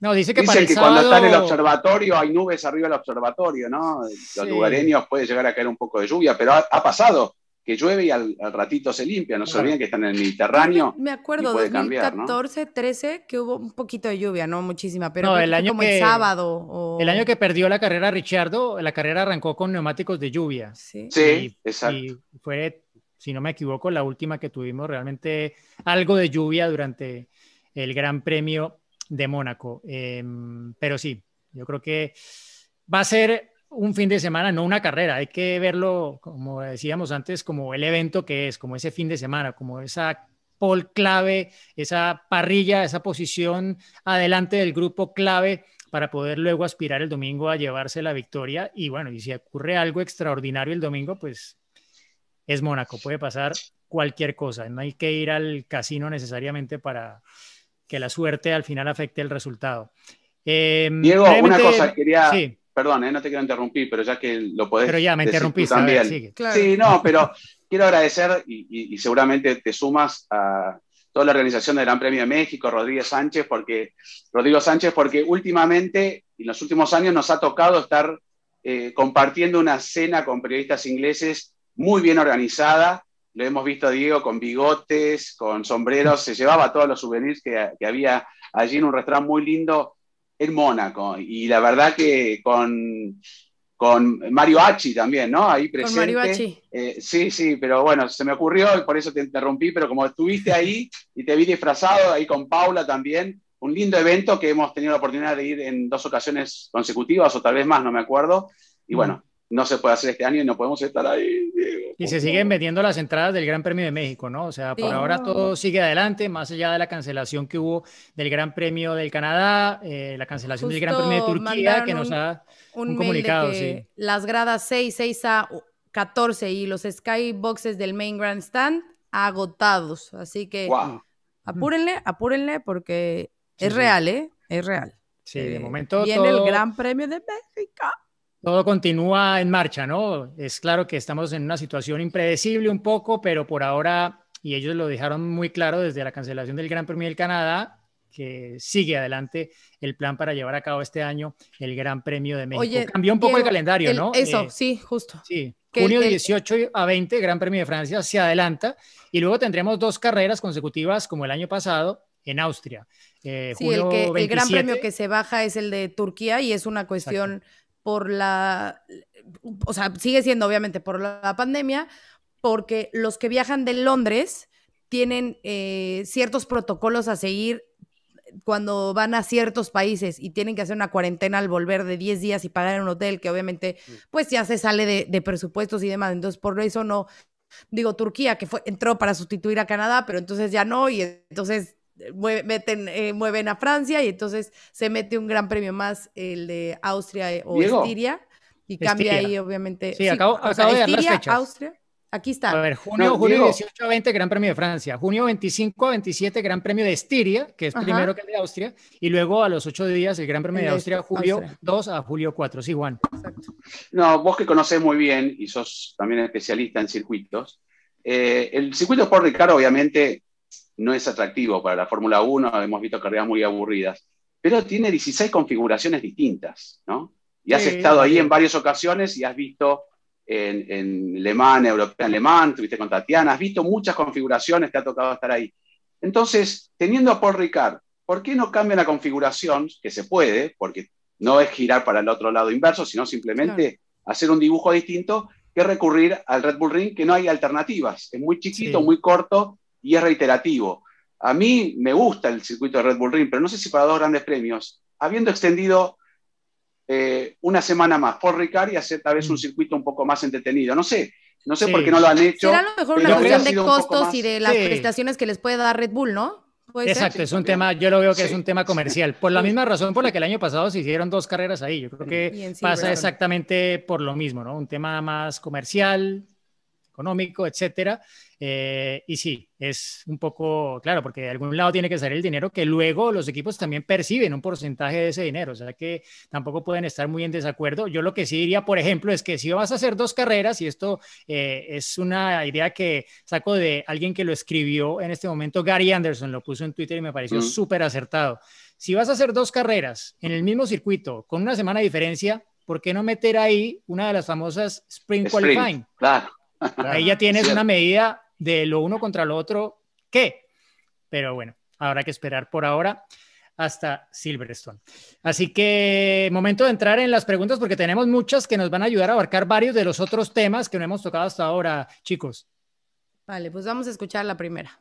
No, dice que, que cuando está en el observatorio hay nubes arriba del observatorio, ¿no? Los lugareños puede llegar a caer un poco de lluvia, pero ha pasado que llueve y al, ratito se limpia. No sabían que están en el Mediterráneo. Me acuerdo, de 2014, 13, que hubo un poquito de lluvia, no muchísima, pero el año como el sábado. El año que perdió la carrera Richardo, la carrera arrancó con neumáticos de lluvia. Sí, exacto. Y fue, si no me equivoco, la última que tuvimos realmente algo de lluvia durante el Gran Premio de Mónaco. Em, pero sí, yo creo que va a ser un fin de semana, no una carrera. Hay que verlo, como decíamos antes, como el evento que es, como ese fin de semana, como esa pole clave, esa parrilla, esa posición adelante del grupo clave para poder luego aspirar el domingo a llevarse la victoria. Y bueno, y si ocurre algo extraordinario el domingo, pues es Mónaco, puede pasar cualquier cosa. No hay que ir al casino necesariamente para que la suerte al final afecte el resultado. Em, Diego, una cosa, quería, perdón, eh, no te quiero interrumpir, pero ya que lo podés. Pero ya me interrumpiste también. Sí, no, pero quiero agradecer y, seguramente te sumas a toda la organización del Gran Premio de México, Rodríguez Sánchez, porque Rodrigo Sánchez, porque últimamente, en los últimos años, nos ha tocado estar eh, compartiendo una cena con periodistas ingleses muy bien organizada. Lo hemos visto Diego con bigotes, con sombreros, se llevaba todos los souvenirs que, que había allí en un restaurante muy lindo en Mónaco. Y la verdad que con, con Mario Hachi también, ¿no? Ahí presente. Con Mario eh, sí, sí, pero bueno, se me ocurrió y por eso te interrumpí, pero como estuviste ahí y te vi disfrazado, ahí con Paula también, un lindo evento que hemos tenido la oportunidad de ir en dos ocasiones consecutivas o tal vez más, no me acuerdo. Y mm. bueno, no se puede hacer este año y no podemos estar ahí. y se siguen vendiendo las entradas del Gran Premio de México, ¿no? O sea, por ahora todo sigue adelante, más allá de la cancelación que hubo del Gran Premio del Canadá, eh, la cancelación del Gran Premio de Turquía, que nos ha un, comunicado. Sí. Las gradas 6, 6 a 14 y los skyboxes del Main Grandstand agotados. Así que apúrenle, apúrenle, porque es real, ¿eh? Es real. Sí, de eh, momento. Y en el Gran Premio de México. Todo continúa en marcha, ¿no? Es claro que estamos en una situación impredecible un poco, pero por ahora, y ellos lo dejaron muy claro desde la cancelación del Gran Premio del Canadá, que sigue adelante el plan para llevar a cabo este año el Gran Premio de México. Cambió un poco el calendario, ¿no? Eso, eh, sí, justo. Sí, junio 18 a 20, Gran Premio de Francia se adelanta y luego tendremos dos carreras consecutivas como el año pasado en Austria. Eh, sí, el, Gran Premio que se baja es el de Turquía y es una cuestión por la, o sea, sigue siendo obviamente por la pandemia, porque los que viajan de Londres tienen eh, ciertos protocolos a seguir cuando van a ciertos países y tienen que hacer una cuarentena al volver de 10 días y pagar en un hotel, que obviamente mm. pues ya se sale de, de, presupuestos y demás. Entonces, por eso no, digo, Turquía, que fue, entró para sustituir a Canadá, pero entonces ya no, y entonces eh, mueven a Francia y entonces se mete un gran premio más, el de Austria eh, o Estiria, y cambia ahí obviamente. Sí, de Estiria, las Austria, aquí está. A ver, junio, 18 a 20, Gran Premio de Francia, junio 25 a 27, Gran Premio de Estiria, que es primero que el de Austria, y luego a los ocho días el Gran Premio de Austria, julio 2 a julio 4, sí, Juan. No, vos que conocés muy bien y sos también especialista en circuitos, eh, el circuito Sport Ricardo obviamente no es atractivo para la Fórmula 1, hemos visto carreras muy aburridas, pero tiene 16 configuraciones distintas, ¿no? Y has estado ahí en varias ocasiones y has visto en, en Le Mans, en Le Mans, con Tatiana, has visto muchas configuraciones, te ha tocado estar ahí. Entonces, teniendo a Paul Ricard, ¿por qué no cambia la configuración? Que se puede, porque no es girar para el otro lado inverso, sino simplemente hacer un dibujo distinto que recurrir al Red Bull Ring, que no hay alternativas. Es muy chiquito, muy corto y es reiterativo. A mí me gusta el circuito de Red Bull Ring, pero no sé si para dos grandes premios, habiendo extendido eh, una semana más por Ricard y hacer tal vez un mm. circuito un poco más entretenido. No sé, no sé por qué no lo han hecho. Será a lo mejor una cuestión de costos y de las prestaciones que les puede dar Red Bull, ¿no? Exacto, es un tema, yo lo veo que es un tema comercial, por la misma razón por la que el año pasado se hicieron dos carreras ahí, yo creo que pasa exactamente por lo mismo, ¿no? Un tema más comercial, económico, etcétera. Eh, y sí, es un poco claro, porque de algún lado tiene que salir el dinero que luego los equipos también perciben un porcentaje de ese dinero, o sea que tampoco pueden estar muy en desacuerdo. Yo lo que sí diría, por ejemplo, es que si vas a hacer dos carreras, y esto eh, es una idea que saco de alguien que lo escribió en este momento, Gary Anderson lo puso en Twitter y me pareció mm. súper acertado. Si vas a hacer dos carreras en el mismo circuito, con una semana de diferencia, ¿por qué no meter ahí una de las famosas Spring, Qualifying? Ahí ya tienes una medida de lo uno contra lo otro, ¿qué? Pero bueno, habrá que esperar por ahora hasta Silverstone. Así que momento de entrar en las preguntas porque tenemos muchas que nos van a ayudar a abarcar varios de los otros temas que no hemos tocado hasta ahora, chicos. Vale, pues vamos a escuchar la primera.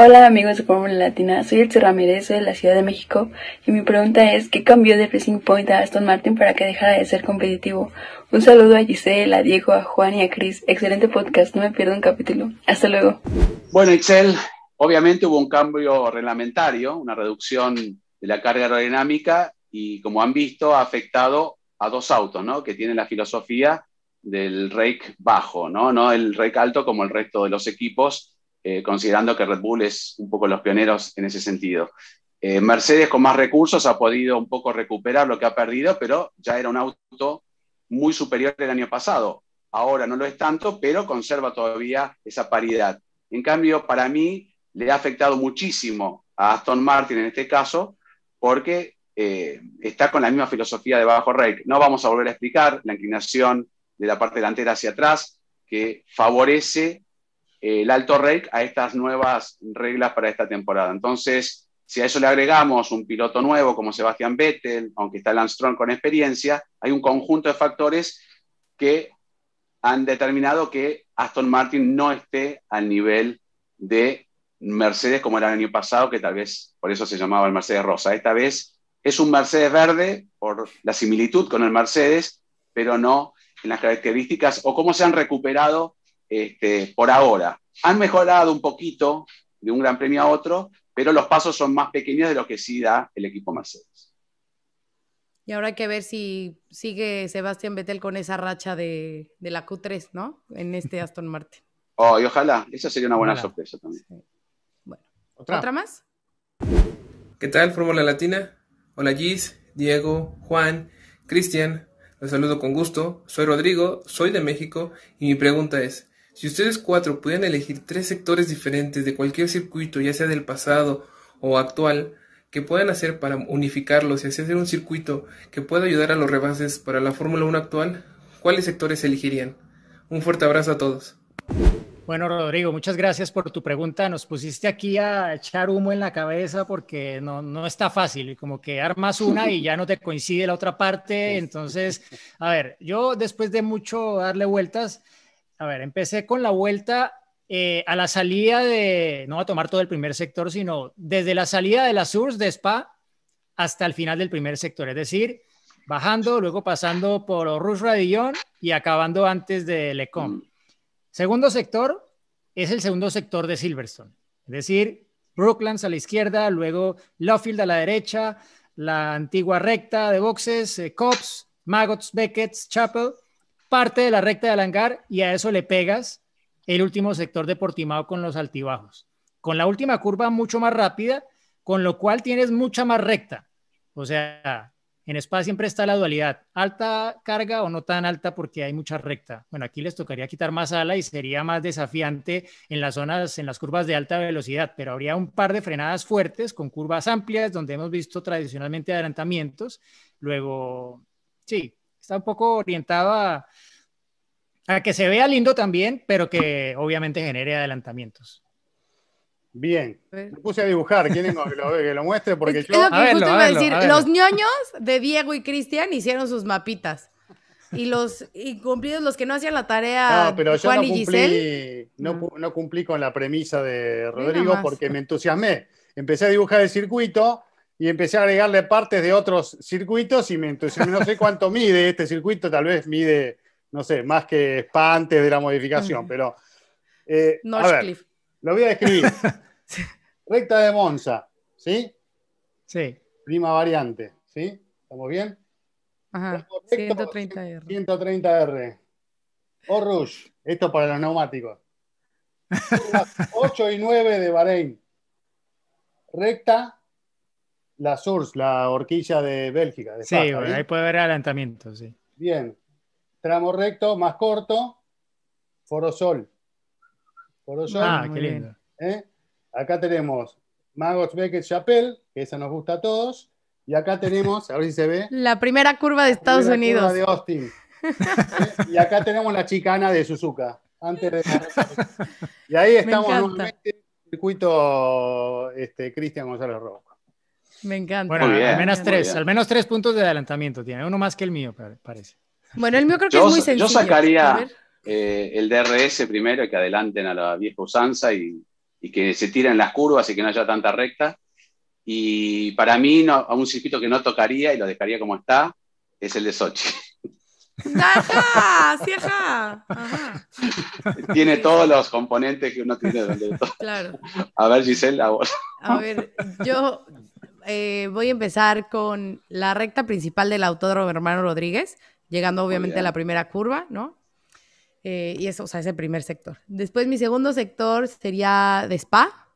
Hola amigos de Fórmula Latina, soy Elsa Ramírez de la Ciudad de México y mi pregunta es ¿qué cambió de Racing Point a Aston Martin para que dejara de ser competitivo? Un saludo a Giselle, a Diego, a Juan y a Chris. Excelente podcast, no me pierdo un capítulo. Hasta luego. Bueno, Excel, obviamente hubo un cambio reglamentario, una reducción de la carga aerodinámica y como han visto ha afectado a dos autos, ¿no? Que tienen la filosofía del rake bajo, ¿no? No el rake alto como el resto de los equipos eh, considerando que Red Bull es un poco los pioneros en ese sentido. Eh, Mercedes con más recursos ha podido un poco recuperar lo que ha perdido, pero ya era un auto muy superior el año pasado. Ahora no lo es tanto, pero conserva todavía esa paridad. En cambio, para mí le ha afectado muchísimo a Aston Martin en este caso, porque eh, está con la misma filosofía de bajo rake. No vamos a volver a explicar la inclinación de la parte delantera hacia atrás, que favorece eh, el alto rake a estas nuevas reglas para esta temporada. Entonces, si a eso le agregamos un piloto nuevo como Sebastián Vettel, aunque está Lance con experiencia, hay un conjunto de factores que han determinado que Aston Martin no esté al nivel de Mercedes como era el año pasado, que tal vez por eso se llamaba el Mercedes Rosa. Esta vez es un Mercedes verde por la similitud con el Mercedes, pero no en las características o cómo se han recuperado este, por ahora. Han mejorado un poquito de un gran premio a otro, pero los pasos son más pequeños de los que sí da el equipo Mercedes. Y ahora hay que ver si sigue Sebastián Vettel con esa racha de, la Q3, ¿no? En este Aston Martin. Oh, y ojalá, esa sería una buena sorpresa también. Bueno, ¿Otra? ¿Otra? más? ¿Qué tal, Fórmula Latina? Hola Gis, Diego, Juan, Cristian, los saludo con gusto. Soy Rodrigo, soy de México y mi pregunta es, si ustedes cuatro pudieran elegir tres sectores diferentes de cualquier circuito, ya sea del pasado o actual, que puedan hacer para unificarlos y hacer un circuito que pueda ayudar a los rebases para la Fórmula 1 actual, ¿cuáles sectores elegirían? Un fuerte abrazo a todos. Bueno, Rodrigo, muchas gracias por tu pregunta. Nos pusiste aquí a echar humo en la cabeza porque no, no está fácil. Como que armas una y ya no te coincide la otra parte. Entonces, a ver, yo después de mucho darle vueltas, a ver, empecé con la vuelta eh, a la salida de, no a tomar todo el primer sector, sino desde la salida de la SURS de Spa hasta el final del primer sector, es decir, bajando, luego pasando por Rush Radillon y acabando antes de Lecom. Mm. Segundo sector es el segundo sector de Silverstone, es decir, Brooklands a la izquierda, luego loughfield a la derecha, la antigua recta de boxes, eh, Cops, Maggots, Beckett's, Chapel parte de la recta del hangar y a eso le pegas el último sector de con los altibajos. Con la última curva mucho más rápida, con lo cual tienes mucha más recta. O sea, en Spa siempre está la dualidad, alta carga o no tan alta porque hay mucha recta. Bueno, aquí les tocaría quitar más ala y sería más desafiante en las zonas, en las curvas de alta velocidad, pero habría un par de frenadas fuertes con curvas amplias donde hemos visto tradicionalmente adelantamientos. Luego, sí, está un poco orientado a, que se vea lindo también, pero que obviamente genere adelantamientos. Bien, me puse a dibujar, quieren que lo, que lo muestre porque yo... que a decir. los ñoños de Diego y Cristian hicieron sus mapitas. Y los incumplidos, los que no hacían la tarea, pero Juan y Giselle. no, cumplí con la premisa de Rodrigo porque me entusiasmé. Empecé a dibujar el circuito y empecé a agregarle partes de otros circuitos y me No sé cuánto mide este circuito, tal vez mide, no sé, más que SPA antes de la modificación, pero. Eh, a ver, lo voy a describir. Recta de Monza, ¿sí? Sí. Prima variante, ¿sí? ¿Estamos bien? Ajá, 130R. 130R. O Rush, esto para los neumáticos. 8 y 9 de Bahrein. Recta la Source, la horquilla de Bélgica. sí, ahí puede haber adelantamiento, sí. Bien. Tramo recto, más corto, Forosol. Forosol. Ah, qué lindo. ¿Eh? Acá tenemos Magos Beckett Chapel, que esa nos gusta a todos. Y acá tenemos, a ver si se ve. La primera curva de Estados Unidos. de Austin. ¿Eh? Y acá tenemos la chicana de Suzuka. Antes Y ahí estamos nuevamente en el circuito este, Cristian González Rojo. Me encanta. Bueno, al menos tres, al menos tres puntos de adelantamiento tiene, uno más que el mío, parece. Bueno, el mío creo que es muy sencillo. Yo sacaría eh, el DRS primero que adelanten a la vieja usanza y, y que se tiren las curvas y que no haya tanta recta. Y para mí, a un circuito que no tocaría y lo dejaría como está, es el de Sochi. ¡Ajá! Tiene todos los componentes que uno tiene. Claro. A ver, Giselle, a vos. A ver, yo, eh, voy a empezar con la recta principal del autódromo Hermano Rodríguez, llegando obviamente a la primera curva, ¿no? Eh, y eso, o sea, es el primer sector. Después mi segundo sector sería de spa,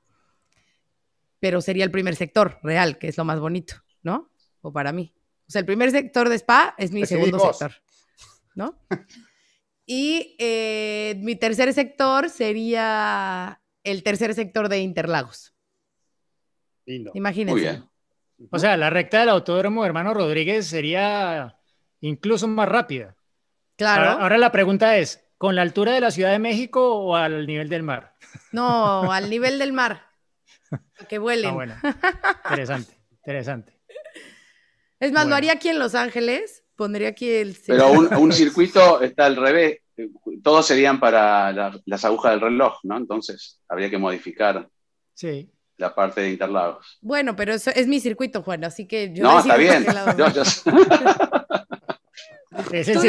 pero sería el primer sector real, que es lo más bonito, ¿no? O para mí. O sea, el primer sector de spa es mi segundo sector, ¿no? y eh, mi tercer sector sería el tercer sector de Interlagos. Lindo. Imagínense. O sea, la recta del autódromo, hermano Rodríguez, sería incluso más rápida. Claro. Ahora, la pregunta es, ¿con la altura de la Ciudad de México o al nivel del mar? No, al nivel del mar. Que vuelen. Ah, bueno. Interesante, interesante. Es más, lo haría aquí en Los Ángeles, pondría aquí el... Pero un, circuito está al revés, todos serían para las agujas del reloj, ¿no? Entonces, habría que modificar. Sí la parte de Interlagos. Bueno, pero eso es mi circuito, Juan, así que No, está bien. el tú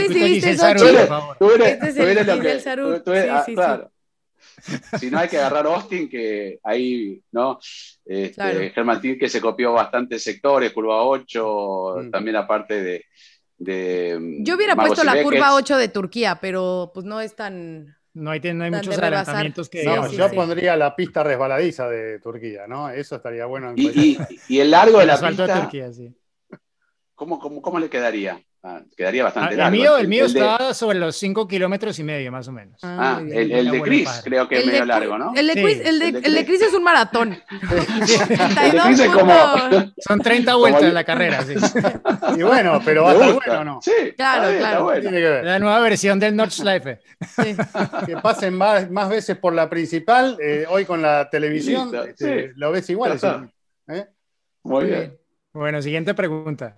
Si no hay que agarrar Austin, que ahí, ¿no? Este, Germán que se copió bastantes sectores, curva 8, mm. también aparte de, de... Yo hubiera puesto la curva 8 de Turquía, pero pues no es tan... No hay, muchos adelantamientos que... No, yo pondría la pista resbaladiza de Turquía, ¿no? Eso estaría bueno. y, y, y, el largo de la pista... De Turquía, sí. cómo le quedaría? Ah, quedaría bastante ah, largo. El mío, el mío está sobre los 5 kilómetros y medio, más o menos. Ah, ah el, de Chris creo que es medio largo, ¿no? El de, Chris, el, de, Chris es un maratón. Son 30 vueltas en la carrera, sí. Y bueno, pero va a estar bueno, ¿no? Sí, claro, claro. La nueva versión del Nordschleife. Que pasen más, veces por la principal, eh, hoy con la televisión, este, lo ves igual. ¿eh? Muy, bien. Bueno, siguiente pregunta.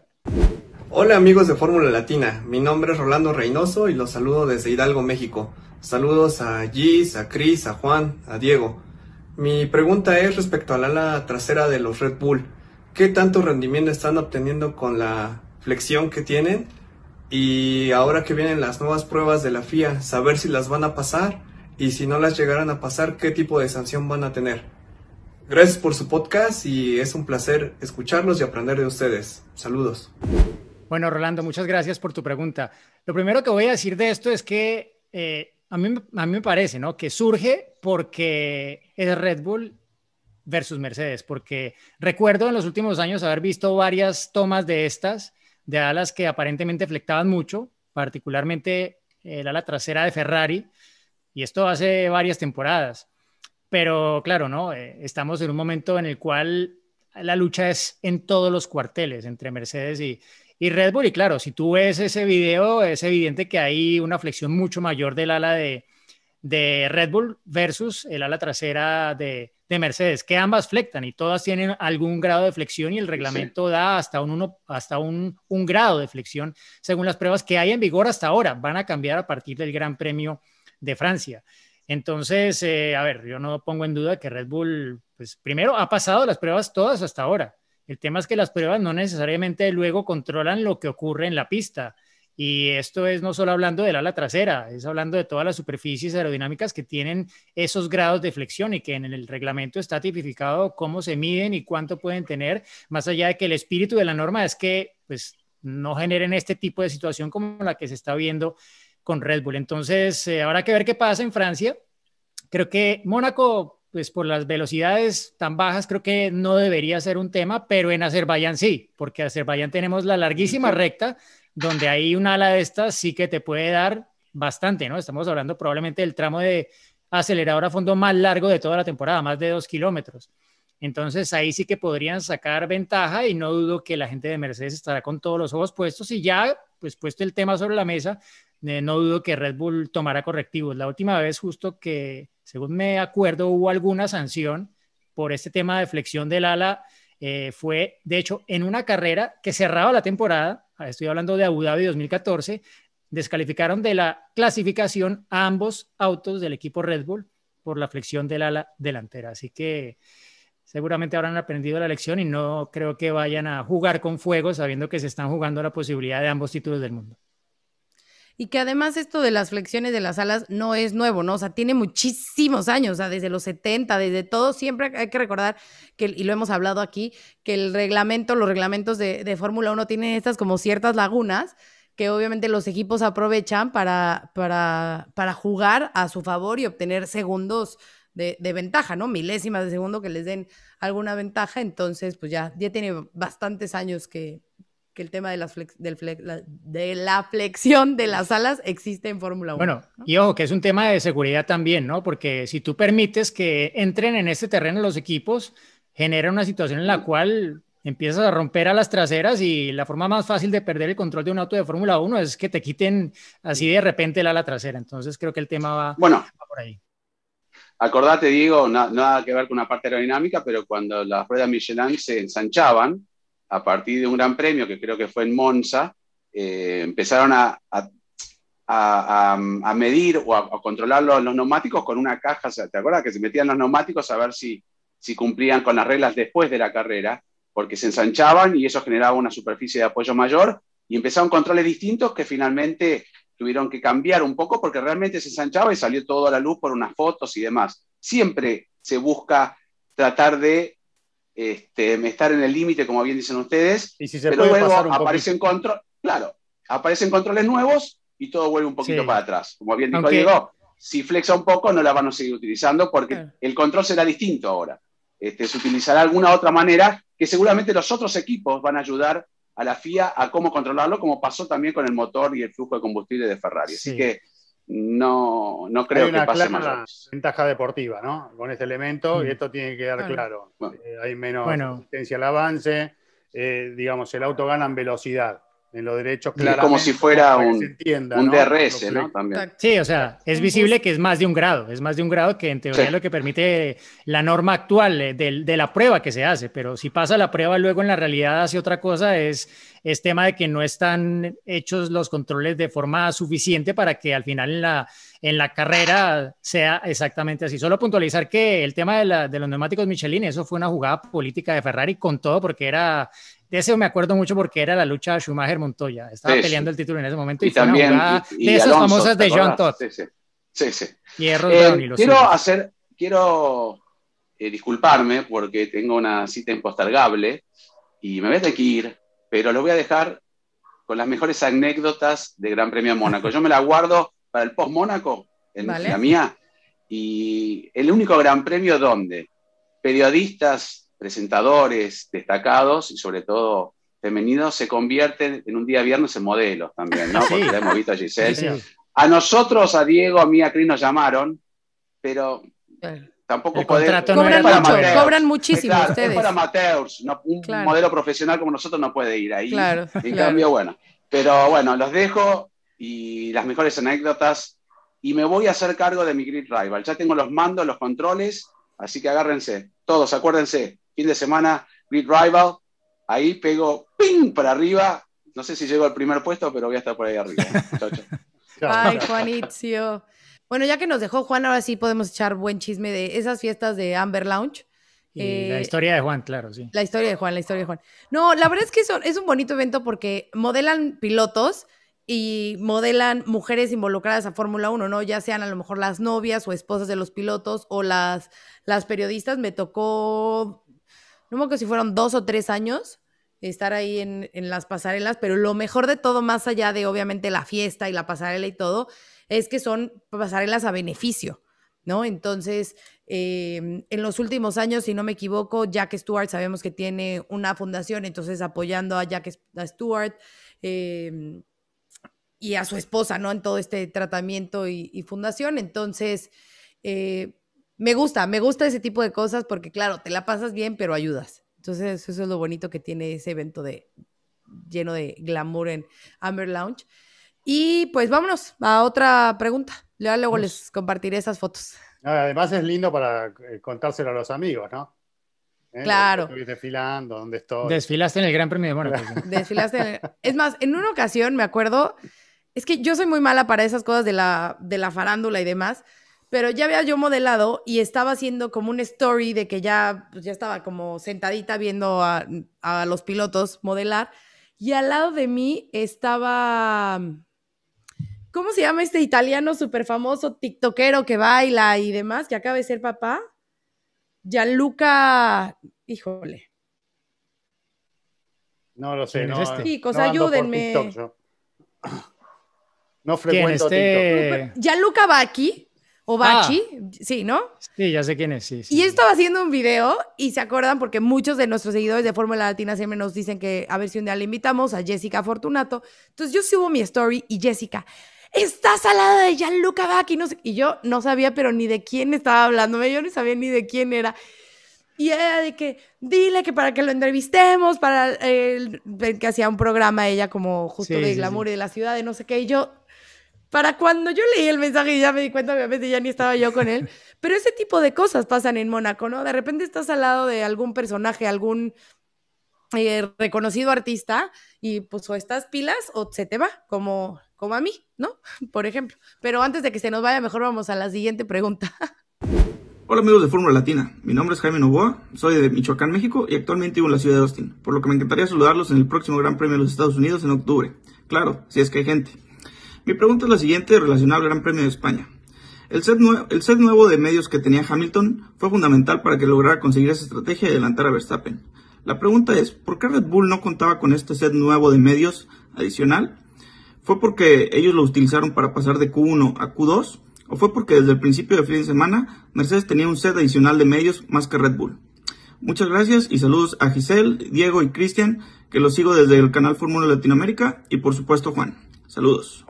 Hola amigos de Fórmula Latina, mi nombre es Rolando Reynoso y los saludo desde Hidalgo, México. Saludos a Gis, a Chris, a Juan, a Diego. Mi pregunta es respecto al ala trasera de los Red Bull. ¿Qué tanto rendimiento están obteniendo con la flexión que tienen? Y ahora que vienen las nuevas pruebas de la FIA, saber si las van a pasar y si no las llegaran a pasar, qué tipo de sanción van a tener. Gracias por su podcast y es un placer escucharlos y aprender de ustedes. Saludos. Bueno, Rolando, muchas gracias por tu pregunta. Lo primero que voy a decir de esto es que eh, a, mí, a mí me parece ¿no? que surge porque es Red Bull versus Mercedes, porque recuerdo en los últimos años haber visto varias tomas de estas, de alas que aparentemente flectaban mucho, particularmente el ala trasera de Ferrari, y esto hace varias temporadas. Pero claro, ¿no? Eh, estamos en un momento en el cual la lucha es en todos los cuarteles entre Mercedes y, y Red Bull, y claro, si tú ves ese video, es evidente que hay una flexión mucho mayor del ala de, Red Bull versus el ala trasera de, Mercedes, que ambas flectan y todas tienen algún grado de flexión y el reglamento da hasta, un, uno, hasta un, grado de flexión según las pruebas que hay en vigor hasta ahora. Van a cambiar a partir del Gran Premio de Francia. Entonces, eh, a ver, yo no pongo en duda que Red Bull, pues primero ha pasado las pruebas todas hasta ahora. El tema es que las pruebas no necesariamente luego controlan lo que ocurre en la pista. Y esto es no solo hablando del ala trasera, es hablando de todas las superficies aerodinámicas que tienen esos grados de flexión y que en el reglamento está tipificado cómo se miden y cuánto pueden tener, más allá de que el espíritu de la norma es que pues, no generen este tipo de situación como la que se está viendo con Red Bull. Entonces, eh, habrá que ver qué pasa en Francia. Creo que Mónaco pues por las velocidades tan bajas creo que no debería ser un tema, pero en Azerbaiyán sí, porque en Azerbaiyán tenemos la larguísima recta, donde hay un ala de estas sí que te puede dar bastante, ¿no? Estamos hablando probablemente del tramo de acelerador a fondo más largo de toda la temporada, más de dos kilómetros. Entonces ahí sí que podrían sacar ventaja y no dudo que la gente de Mercedes estará con todos los ojos puestos y ya, pues puesto el tema sobre la mesa, eh, no dudo que Red Bull tomará correctivos. La última vez justo que, según me acuerdo, hubo alguna sanción por este tema de flexión del ala. Eh, fue, de hecho, en una carrera que cerraba la temporada, ah, estoy hablando de Abu Dhabi 2014, descalificaron de la clasificación a ambos autos del equipo Red Bull por la flexión del ala delantera. Así que seguramente habrán aprendido la lección y no creo que vayan a jugar con fuego sabiendo que se están jugando la posibilidad de ambos títulos del mundo. Y que además esto de las flexiones de las alas no es nuevo, ¿no? O sea, tiene muchísimos años, o sea, desde los 70, desde todo, siempre hay que recordar que, y lo hemos hablado aquí, que el reglamento, los reglamentos de, de Fórmula 1 tienen estas como ciertas lagunas que obviamente los equipos aprovechan para, para, para jugar a su favor y obtener segundos de, ventaja, ¿no? Milésimas de segundo que les den alguna ventaja. Entonces, pues ya, ya tiene bastantes años que, el tema de, las del la, de la flexión de las alas existe en Fórmula 1. Bueno, y ojo, que es un tema de seguridad también, ¿no? Porque si tú permites que entren en este terreno los equipos, genera una situación en la cual empiezas a romper a las traseras y la forma más fácil de perder el control de un auto de Fórmula 1 es que te quiten así de repente el ala trasera. Entonces creo que el tema va, bueno, va por ahí. Acordate, digo, nada que ver con una parte aerodinámica, pero cuando las ruedas Michelin se ensanchaban, a partir de un gran premio que creo que fue en Monza, eh, empezaron a, a, medir o a, controlar los, neumáticos con una caja. ¿Te acuerdas que se metían los neumáticos a ver si, si cumplían con las reglas después de la carrera? Porque se ensanchaban y eso generaba una superficie de apoyo mayor y empezaron controles distintos que finalmente tuvieron que cambiar un poco porque realmente se ensanchaba y salió todo a la luz por unas fotos y demás. Siempre se busca tratar de este, estar en el límite, como bien dicen ustedes, pero luego aparecen, control, claro, aparecen controles nuevos y todo vuelve un poquito para atrás. Como bien dijo Diego, si flexa un poco no la van a seguir utilizando porque el control será distinto ahora. Este, se utilizará alguna otra manera que seguramente los otros equipos van a ayudar a la FIA a cómo controlarlo, como pasó también con el motor y el flujo de combustible de Ferrari. Así que no, no creo que pase clara ventaja deportiva, ¿no? Con este elemento, mm. y esto tiene que quedar claro. Eh, hay menos resistencia al avance, eh, digamos, el auto gana en velocidad en los derechos claro como si fuera un, un DRS, ¿no? También. Sí, o sea, es visible que es más de un grado, es más de un grado que en teoría es lo que permite la norma actual eh, de, de, la prueba que se hace, pero si pasa la prueba luego en la realidad hace otra cosa, es, es tema de que no están hechos los controles de forma suficiente para que al final en la, en la carrera sea exactamente así. Solo puntualizar que el tema de, la, de los neumáticos Michelin, eso fue una jugada política de Ferrari con todo, porque era de eso me acuerdo mucho porque era la lucha de Schumacher-Montoya. Estaba peleando el título en ese momento y, también, de esas famosas de John Todd. Sí, sí. Eh, quiero hacer, quiero eh, disculparme porque tengo una cita impostergable y me voy a tener que ir, pero lo voy a dejar con las mejores anécdotas de Gran Premio Mónaco. Yo me la guardo para el post Mónaco, en la mía. Y el único Gran Premio donde periodistas presentadores destacados y sobre todo femeninos se convierten en un día viernes en modelos también, ¿no? Porque sí. hemos visto a Giselle. A nosotros, a Diego, a mí, a Cris nos llamaron, pero tampoco podemos. Cobran, no cobran muchísimo ustedes. un modelo profesional como nosotros no puede ir ahí. Claro, en cambio, bueno. Pero bueno, los dejo y las mejores anécdotas y me voy a hacer cargo de mi Grid Rival. Ya tengo los mandos, los controles, así que agárrense. Todos, acuérdense, fin de semana, Great Rival, ahí pego ¡ping! para arriba. No sé si llego al primer puesto, pero voy a estar por ahí arriba. chao, Ay, Juanicio. Bueno, ya que nos dejó Juan, ahora sí podemos echar buen chisme de esas fiestas de Amber Lounge. Y la eh, historia de Juan, claro, sí. La historia de Juan, la historia de Juan. No, la verdad es que es un bonito evento porque modelan pilotos y modelan mujeres involucradas a Fórmula 1, ¿no? Ya sean a lo mejor las novias o esposas de los pilotos o las, las periodistas. Me tocó como que si fueron dos o tres años estar ahí en, las pasarelas, pero lo mejor de todo, más allá de obviamente la fiesta y la pasarela y todo, es que son pasarelas a beneficio, ¿no? Entonces, em, en los últimos años, si no me equivoco, Jack Stewart sabemos que tiene una fundación, entonces apoyando a Jack Stewart em, y a su esposa, ¿no? En todo este tratamiento y, fundación. Entonces, eh, me gusta, me gusta ese tipo de cosas porque, claro, te la pasas bien, pero ayudas. Entonces, eso es lo bonito que tiene ese evento de, lleno de glamour en Amber Lounge. Y pues vámonos a otra pregunta. luego les compartiré esas fotos. Ah, además es lindo para eh, contárselo a los amigos, ¿no? ¿Eh? Claro. desfilando, ¿dónde estoy? Desfilaste en el Gran Premio de Mónaco. Desfilaste. En Es más, en una ocasión me acuerdo, es que yo soy muy mala para esas cosas de la, de la farándula y demás, pero ya había yo modelado y estaba haciendo como una story de que ya, pues, ya estaba como sentadita viendo a, los pilotos modelar y al lado de mí estaba, ¿cómo se llama este italiano súper famoso tiktokero que baila y demás, que acaba de ser papá? Gianluca, híjole. No lo sé, no. Este? Chicos, ayúdenme. no frecuento este? Gianluca va aquí Obachi, ah. sí, ¿no? Sí, ya sé quién es, sí, sí. y estaba haciendo un video y se acuerdan porque muchos de nuestros seguidores de Fórmula Latina siempre nos dicen que a ver si un día le invitamos a Jessica Fortunato. Entonces yo subo mi story y Jessica, estás al lado de Gianluca Luca no sé, y yo no sabía pero ni de quién estaba hablando. yo no sabía ni de quién era. Y era de que, dile que para que lo entrevistemos, para el, que hacía un programa ella como justo de glamour y de la ciudad, de no sé qué, y yo, para cuando yo leí el mensaje y ya me di cuenta, obviamente ya ni estaba yo con él, pero ese tipo de cosas pasan en Mónaco, ¿no? De repente estás al lado de algún personaje, algún eh, reconocido artista y pues o estás pilas o se te va, como, como a mí, ¿no? Por ejemplo. Pero antes de que se nos vaya, mejor vamos a la siguiente pregunta. Hola amigos de Fórmula Latina, mi nombre es Jaime Novoa, soy de Michoacán, México y actualmente vivo en la ciudad de Austin, por lo que me encantaría saludarlos en el próximo Gran Premio de los Estados Unidos en octubre. Claro, si es que hay gente. Mi pregunta es la siguiente relacionada al Gran Premio de España. El set, el set, nuevo de medios que tenía Hamilton fue fundamental para que lograra conseguir esa estrategia y adelantar a Verstappen. La pregunta es, ¿por qué Red Bull no contaba con este set nuevo de medios adicional? ¿Fue porque ellos lo utilizaron para pasar de Q1 a Q2? ¿O fue porque desde el principio de fin de semana Mercedes tenía un set adicional de medios más que Red Bull? Muchas gracias y saludos a Giselle, Diego y Cristian, que los sigo desde el canal Fórmula Latinoamérica y por supuesto Juan. Saludos.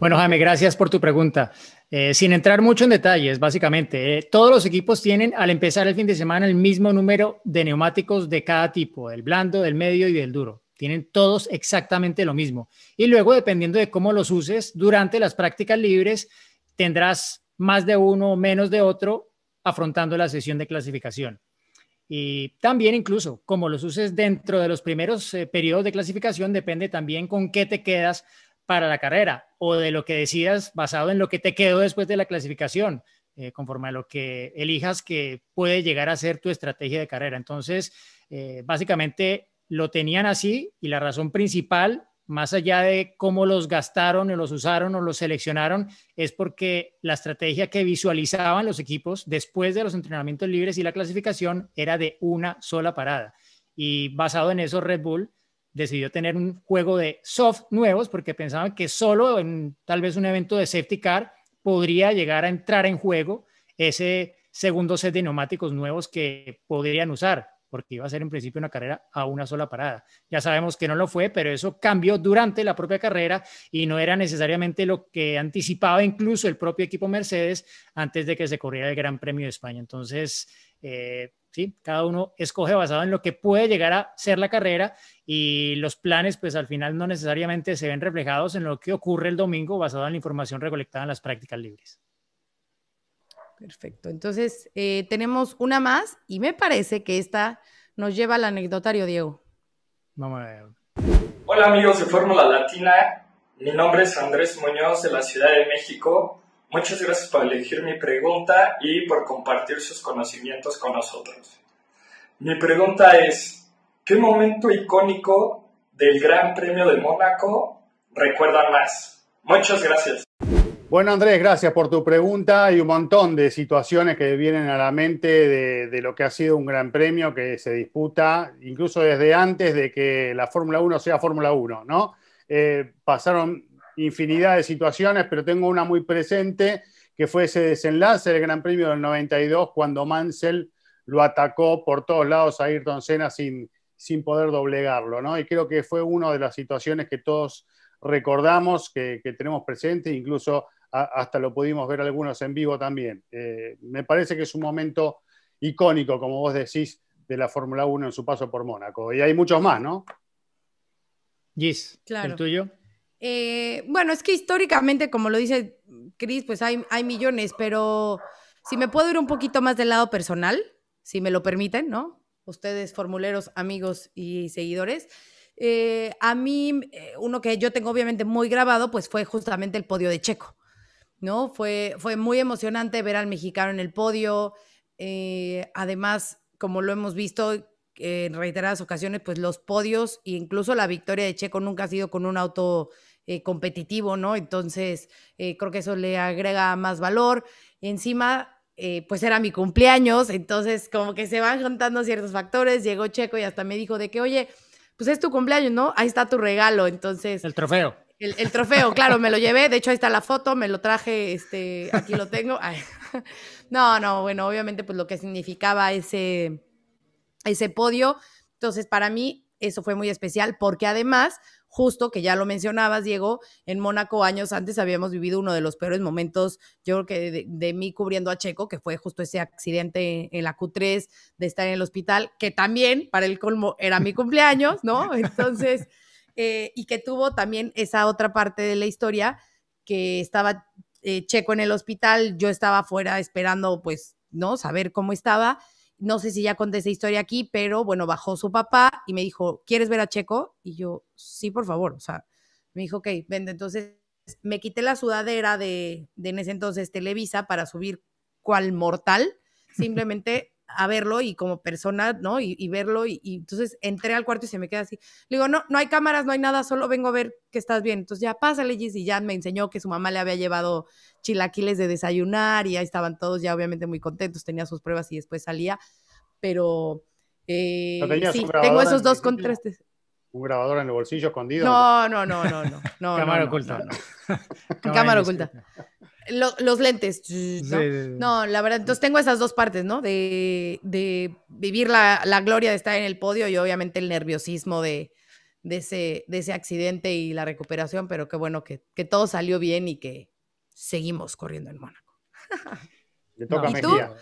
Bueno, Jaime, gracias por tu pregunta. Eh, sin entrar mucho en detalles, básicamente, eh, todos los equipos tienen al empezar el fin de semana el mismo número de neumáticos de cada tipo, el blando, el medio y el duro. Tienen todos exactamente lo mismo. Y luego, dependiendo de cómo los uses durante las prácticas libres, tendrás más de uno o menos de otro afrontando la sesión de clasificación. Y también incluso, como los uses dentro de los primeros eh, periodos de clasificación, depende también con qué te quedas para la carrera o de lo que decidas basado en lo que te quedó después de la clasificación, eh, conforme a lo que elijas que puede llegar a ser tu estrategia de carrera. Entonces, eh, básicamente lo tenían así y la razón principal, más allá de cómo los gastaron o los usaron o los seleccionaron, es porque la estrategia que visualizaban los equipos después de los entrenamientos libres y la clasificación era de una sola parada. Y basado en eso, Red Bull decidió tener un juego de soft nuevos porque pensaban que solo en tal vez un evento de safety car podría llegar a entrar en juego ese segundo set de neumáticos nuevos que podrían usar, porque iba a ser en principio una carrera a una sola parada. Ya sabemos que no lo fue, pero eso cambió durante la propia carrera y no era necesariamente lo que anticipaba incluso el propio equipo Mercedes antes de que se corriera el Gran Premio de España. Entonces, eh, cada uno escoge basado en lo que puede llegar a ser la carrera y los planes, pues al final no necesariamente se ven reflejados en lo que ocurre el domingo basado en la información recolectada en las prácticas libres. Perfecto, entonces eh, tenemos una más y me parece que esta nos lleva al anecdotario, Diego. Vamos a ver. Hola amigos de Fórmula Latina, mi nombre es Andrés Muñoz de la Ciudad de México Muchas gracias por elegir mi pregunta y por compartir sus conocimientos con nosotros. Mi pregunta es, ¿qué momento icónico del Gran Premio de Mónaco recuerdan más? Muchas gracias. Bueno, Andrés, gracias por tu pregunta. Hay un montón de situaciones que vienen a la mente de, lo que ha sido un gran premio que se disputa, incluso desde antes de que la Fórmula 1 sea Fórmula 1, ¿no? Eh, pasaron infinidad de situaciones, pero tengo una muy presente que fue ese desenlace del Gran Premio del 92 cuando Mansell lo atacó por todos lados a Ayrton Senna sin, sin poder doblegarlo, ¿no? Y creo que fue una de las situaciones que todos recordamos, que, tenemos presente, incluso hasta lo pudimos ver algunos en vivo también. Eh, me parece que es un momento icónico, como vos decís, de la Fórmula 1 en su paso por Mónaco. Y hay muchos más, ¿no? Gis, claro. el tuyo. Eh, bueno, es que históricamente, como lo dice Cris, pues hay, millones, pero si me puedo ir un poquito más del lado personal, si me lo permiten, ¿no? Ustedes, formuleros, amigos y seguidores. Eh, a mí, eh, uno que yo tengo obviamente muy grabado, pues fue justamente el podio de Checo, ¿no? Fue, fue muy emocionante ver al mexicano en el podio. además, como lo hemos visto en reiteradas ocasiones, pues los podios e incluso la victoria de Checo nunca ha sido con un auto eh, competitivo, ¿no? Entonces, eh, creo que eso le agrega más valor. encima, eh, pues era mi cumpleaños, entonces como que se van juntando ciertos factores, llegó Checo y hasta me dijo de que, oye, pues es tu cumpleaños, ¿no? Ahí está tu regalo, entonces... El trofeo. El, trofeo, claro, me lo llevé, de hecho ahí está la foto, me lo traje, este, aquí lo tengo. No, no, bueno, obviamente pues lo que significaba ese, ese podio, entonces para mí eso fue muy especial porque además justo que ya lo mencionabas, Diego, en Mónaco años antes habíamos vivido uno de los peores momentos, yo creo que de, mí cubriendo a Checo, que fue justo ese accidente en la Q3 de estar en el hospital, que también para el colmo era mi cumpleaños, ¿no? Entonces, eh, y que tuvo también esa otra parte de la historia que estaba eh, Checo en el hospital, yo estaba afuera esperando, pues, ¿no? Saber cómo estaba no sé si ya conté esa historia aquí, pero bueno, bajó su papá y me dijo, ¿quieres ver a Checo? Y yo, sí, por favor, o sea, me dijo, ok, vende, entonces me quité la sudadera de, de en ese entonces Televisa para subir cual mortal, simplemente a verlo y como persona, ¿no? Y, verlo y, entonces entré al cuarto y se me queda así. Le digo, no, no hay cámaras, no hay nada, solo vengo a ver que estás bien. Entonces ya pásale, Gis, y ya me enseñó que su mamá le había llevado chilaquiles de desayunar y ahí estaban todos ya obviamente muy contentos, tenía sus pruebas y después salía, pero eh, sí, tengo esos dos contrastes. ¿Un grabador en el bolsillo escondido? No, no, no, no, no. Cámara oculta. Cámara oculta los lentes. ¿no? la verdad, entonces tengo esas dos partes, ¿no? De, vivir la, gloria de estar en el podio y obviamente el nerviosismo de, de, ese, de ese accidente y la recuperación, pero qué bueno que, todo salió bien y que seguimos corriendo en Mónaco. toca no.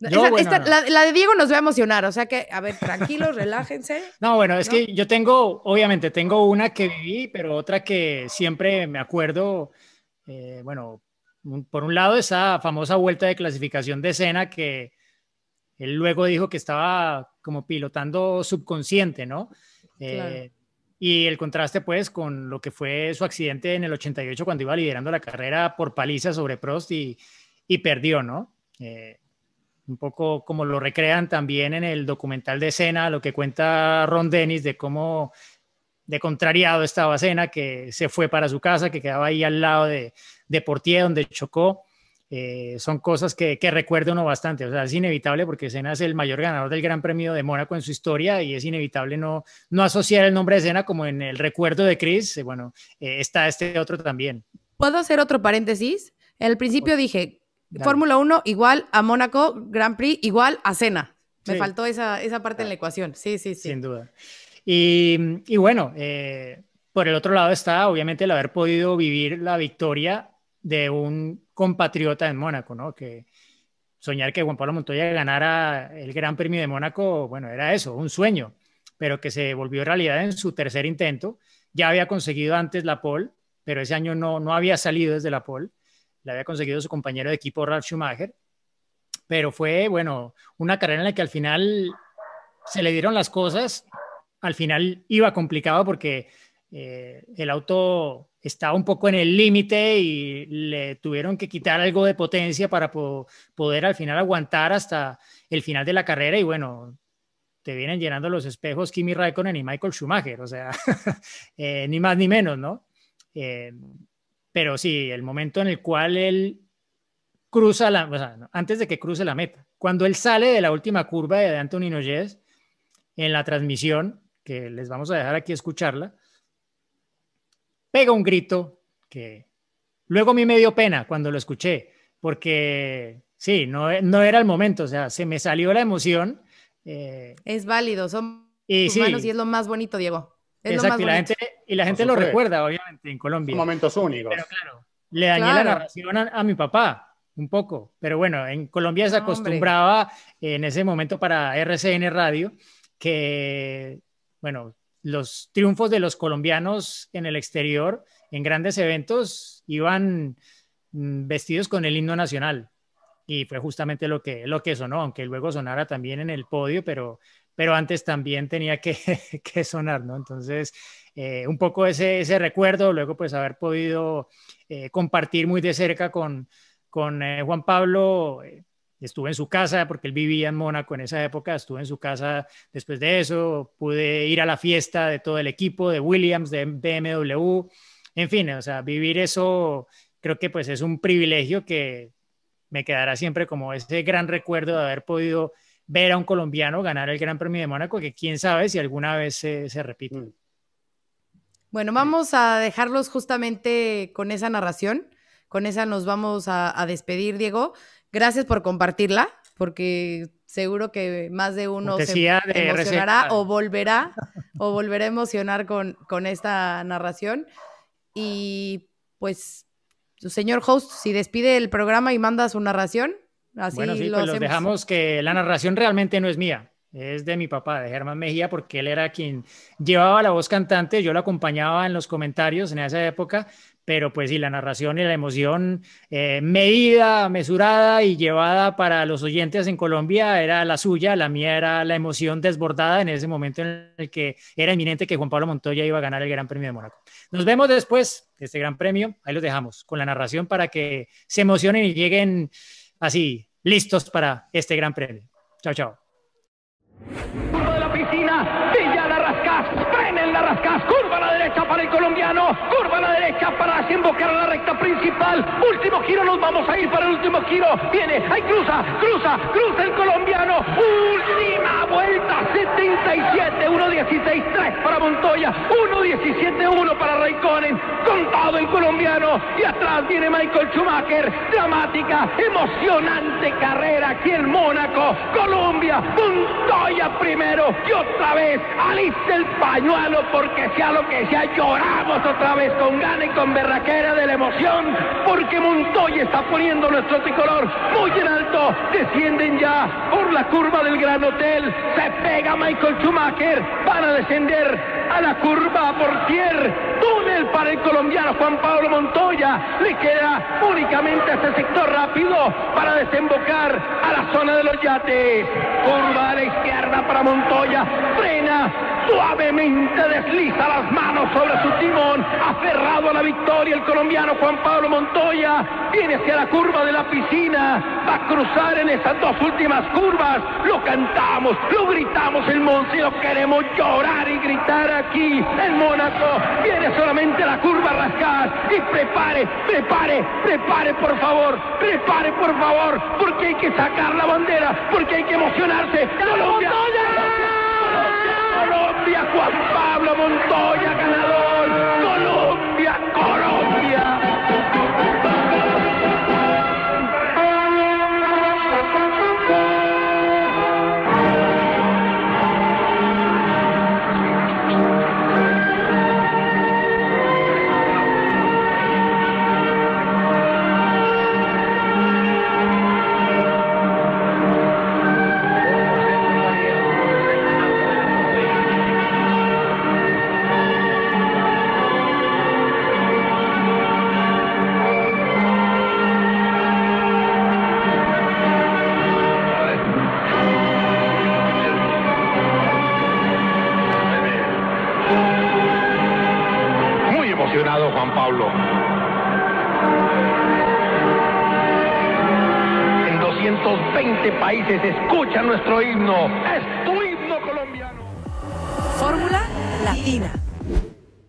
¿Y la, la, de Diego nos va a emocionar, o sea que, a ver, tranquilos, relájense. No, bueno, es que yo tengo, obviamente, tengo una que viví, pero otra que siempre me acuerdo eh, bueno, por un lado esa famosa vuelta de clasificación de escena que él luego dijo que estaba como pilotando subconsciente, ¿no? Eh, y el contraste pues con lo que fue su accidente en el 88 cuando iba liderando la carrera por paliza sobre Prost y, perdió, ¿no? Eh, un poco como lo recrean también en el documental de escena, lo que cuenta Ron Dennis de cómo de contrariado estaba cena que se fue para su casa, que quedaba ahí al lado de, de Portier, donde chocó. Eh, son cosas que, que recuerda uno bastante. O sea, es inevitable porque Senna es el mayor ganador del Gran Premio de Mónaco en su historia y es inevitable no, no asociar el nombre de Senna como en el recuerdo de Chris. Eh, bueno, eh, está este otro también. ¿Puedo hacer otro paréntesis? el principio pues, dije, Fórmula 1 igual a Mónaco, Gran Prix igual a Cena Me faltó esa, parte en ah. la ecuación. Sí, sí, sí. Sin duda. Y, bueno, eh, por el otro lado está obviamente el haber podido vivir la victoria de un compatriota en Mónaco, ¿no? Que soñar que Juan Pablo Montoya ganara el Gran Premio de Mónaco, bueno, era eso, un sueño, pero que se volvió realidad en su tercer intento. Ya había conseguido antes la pole, pero ese año no, no había salido desde la pole, la había conseguido su compañero de equipo Ralf Schumacher, pero fue, bueno, una carrera en la que al final se le dieron las cosas al final iba complicado porque eh, el auto estaba un poco en el límite y le tuvieron que quitar algo de potencia para poder al final aguantar hasta el final de la carrera y bueno, te vienen llenando los espejos Kimi Raikkonen y Michael Schumacher, o sea, eh, ni más ni menos, ¿no? Eh, pero sí, el momento en el cual él cruza la, o antes de que cruce la meta, cuando él sale de la última curva de Anthony Noyes en la transmisión, que les vamos a dejar aquí escucharla, pega un grito que luego a mí me dio pena cuando lo escuché, porque sí, no, no era el momento, o sea, se me salió la emoción. Eh, es válido, son y y es lo más bonito, Diego. Es exacto, y la gente, lo recuerda, obviamente, en Colombia. momentos únicos. Pero claro, le dañé la narración a, mi papá, un poco. Pero bueno, en Colombia se acostumbraba eh, en ese momento para RCN Radio que bueno, los triunfos de los colombianos en el exterior, en grandes eventos, iban mm, vestidos con el himno nacional. Y fue justamente lo que, lo que sonó, aunque luego sonara también en el podio, pero, pero antes también tenía que, sonar, ¿no? Entonces, eh, un poco ese, ese, recuerdo, luego pues haber podido eh, compartir muy de cerca con, con eh, Juan Pablo estuve en su casa porque él vivía en Mónaco en esa época, estuve en su casa después de eso, pude ir a la fiesta de todo el equipo, de Williams, de BMW, en fin, o sea, vivir eso creo que pues es un privilegio que me quedará siempre como ese gran recuerdo de haber podido ver a un colombiano ganar el Gran Premio de Mónaco, que quién sabe si alguna vez se, repite. Mm. Bueno, mm. vamos a dejarlos justamente con esa narración. Con esa nos vamos a despedir, Diego. Gracias por compartirla, porque seguro que más de uno se emocionará o volverá, o a emocionar con, con esta narración. Y pues, señor host, si despide el programa y manda su narración, así bueno, lo pues dejamos que la narración realmente no es mía. Es de mi papá, de Germán Mejía, porque él era quien llevaba la voz cantante, yo lo acompañaba en los comentarios en esa época, pero pues sí, la narración y la emoción eh, medida, mesurada y llevada para los oyentes en Colombia era la suya, la mía era la emoción desbordada en ese momento en el que era inminente que Juan Pablo Montoya iba a ganar el Gran Premio de Mónaco. Nos vemos después de este Gran Premio, ahí los dejamos con la narración para que se emocionen y lleguen así listos para este Gran Premio. Chao, chao. la para el colombiano, curva a la derecha para desembocar a la recta principal. Último giro, nos vamos a ir para el último giro. Viene, ahí cruza, cruza, cruza el colombiano. Última vuelta, 77, 1.16, 3 para Montoya, 1.17, 1 para Raikkonen. Contado el colombiano y atrás viene Michael Schumacher. Dramática, emocionante carrera aquí en Mónaco, Colombia. Montoya primero y otra vez alice el pañuelo porque sea lo que sea lloramos otra vez con gana y con berraquera de la emoción, porque Montoya está poniendo nuestro tricolor muy en alto. Descienden ya por la curva del Gran Hotel. Se pega Michael Schumacher para descender a la curva Portier. Túnel para el colombiano Juan Pablo Montoya. Le queda únicamente este sector rápido para desembocar a la zona de los yates. Curva a la izquierda para Montoya. Frena Suavemente desliza las manos sobre su timón. Aferrado a la victoria, el colombiano Juan Pablo Montoya viene hacia la curva de la piscina. Va a cruzar en esas dos últimas curvas. Lo cantamos, lo gritamos el Monse, queremos llorar y gritar aquí. El Mónaco viene solamente a la curva a rascar. Y prepare, prepare, prepare por favor, prepare por favor, porque hay que sacar la bandera, porque hay que emocionarse. ¡Colombia! Juan Pablo Montoya, ganador. escuchar nuestro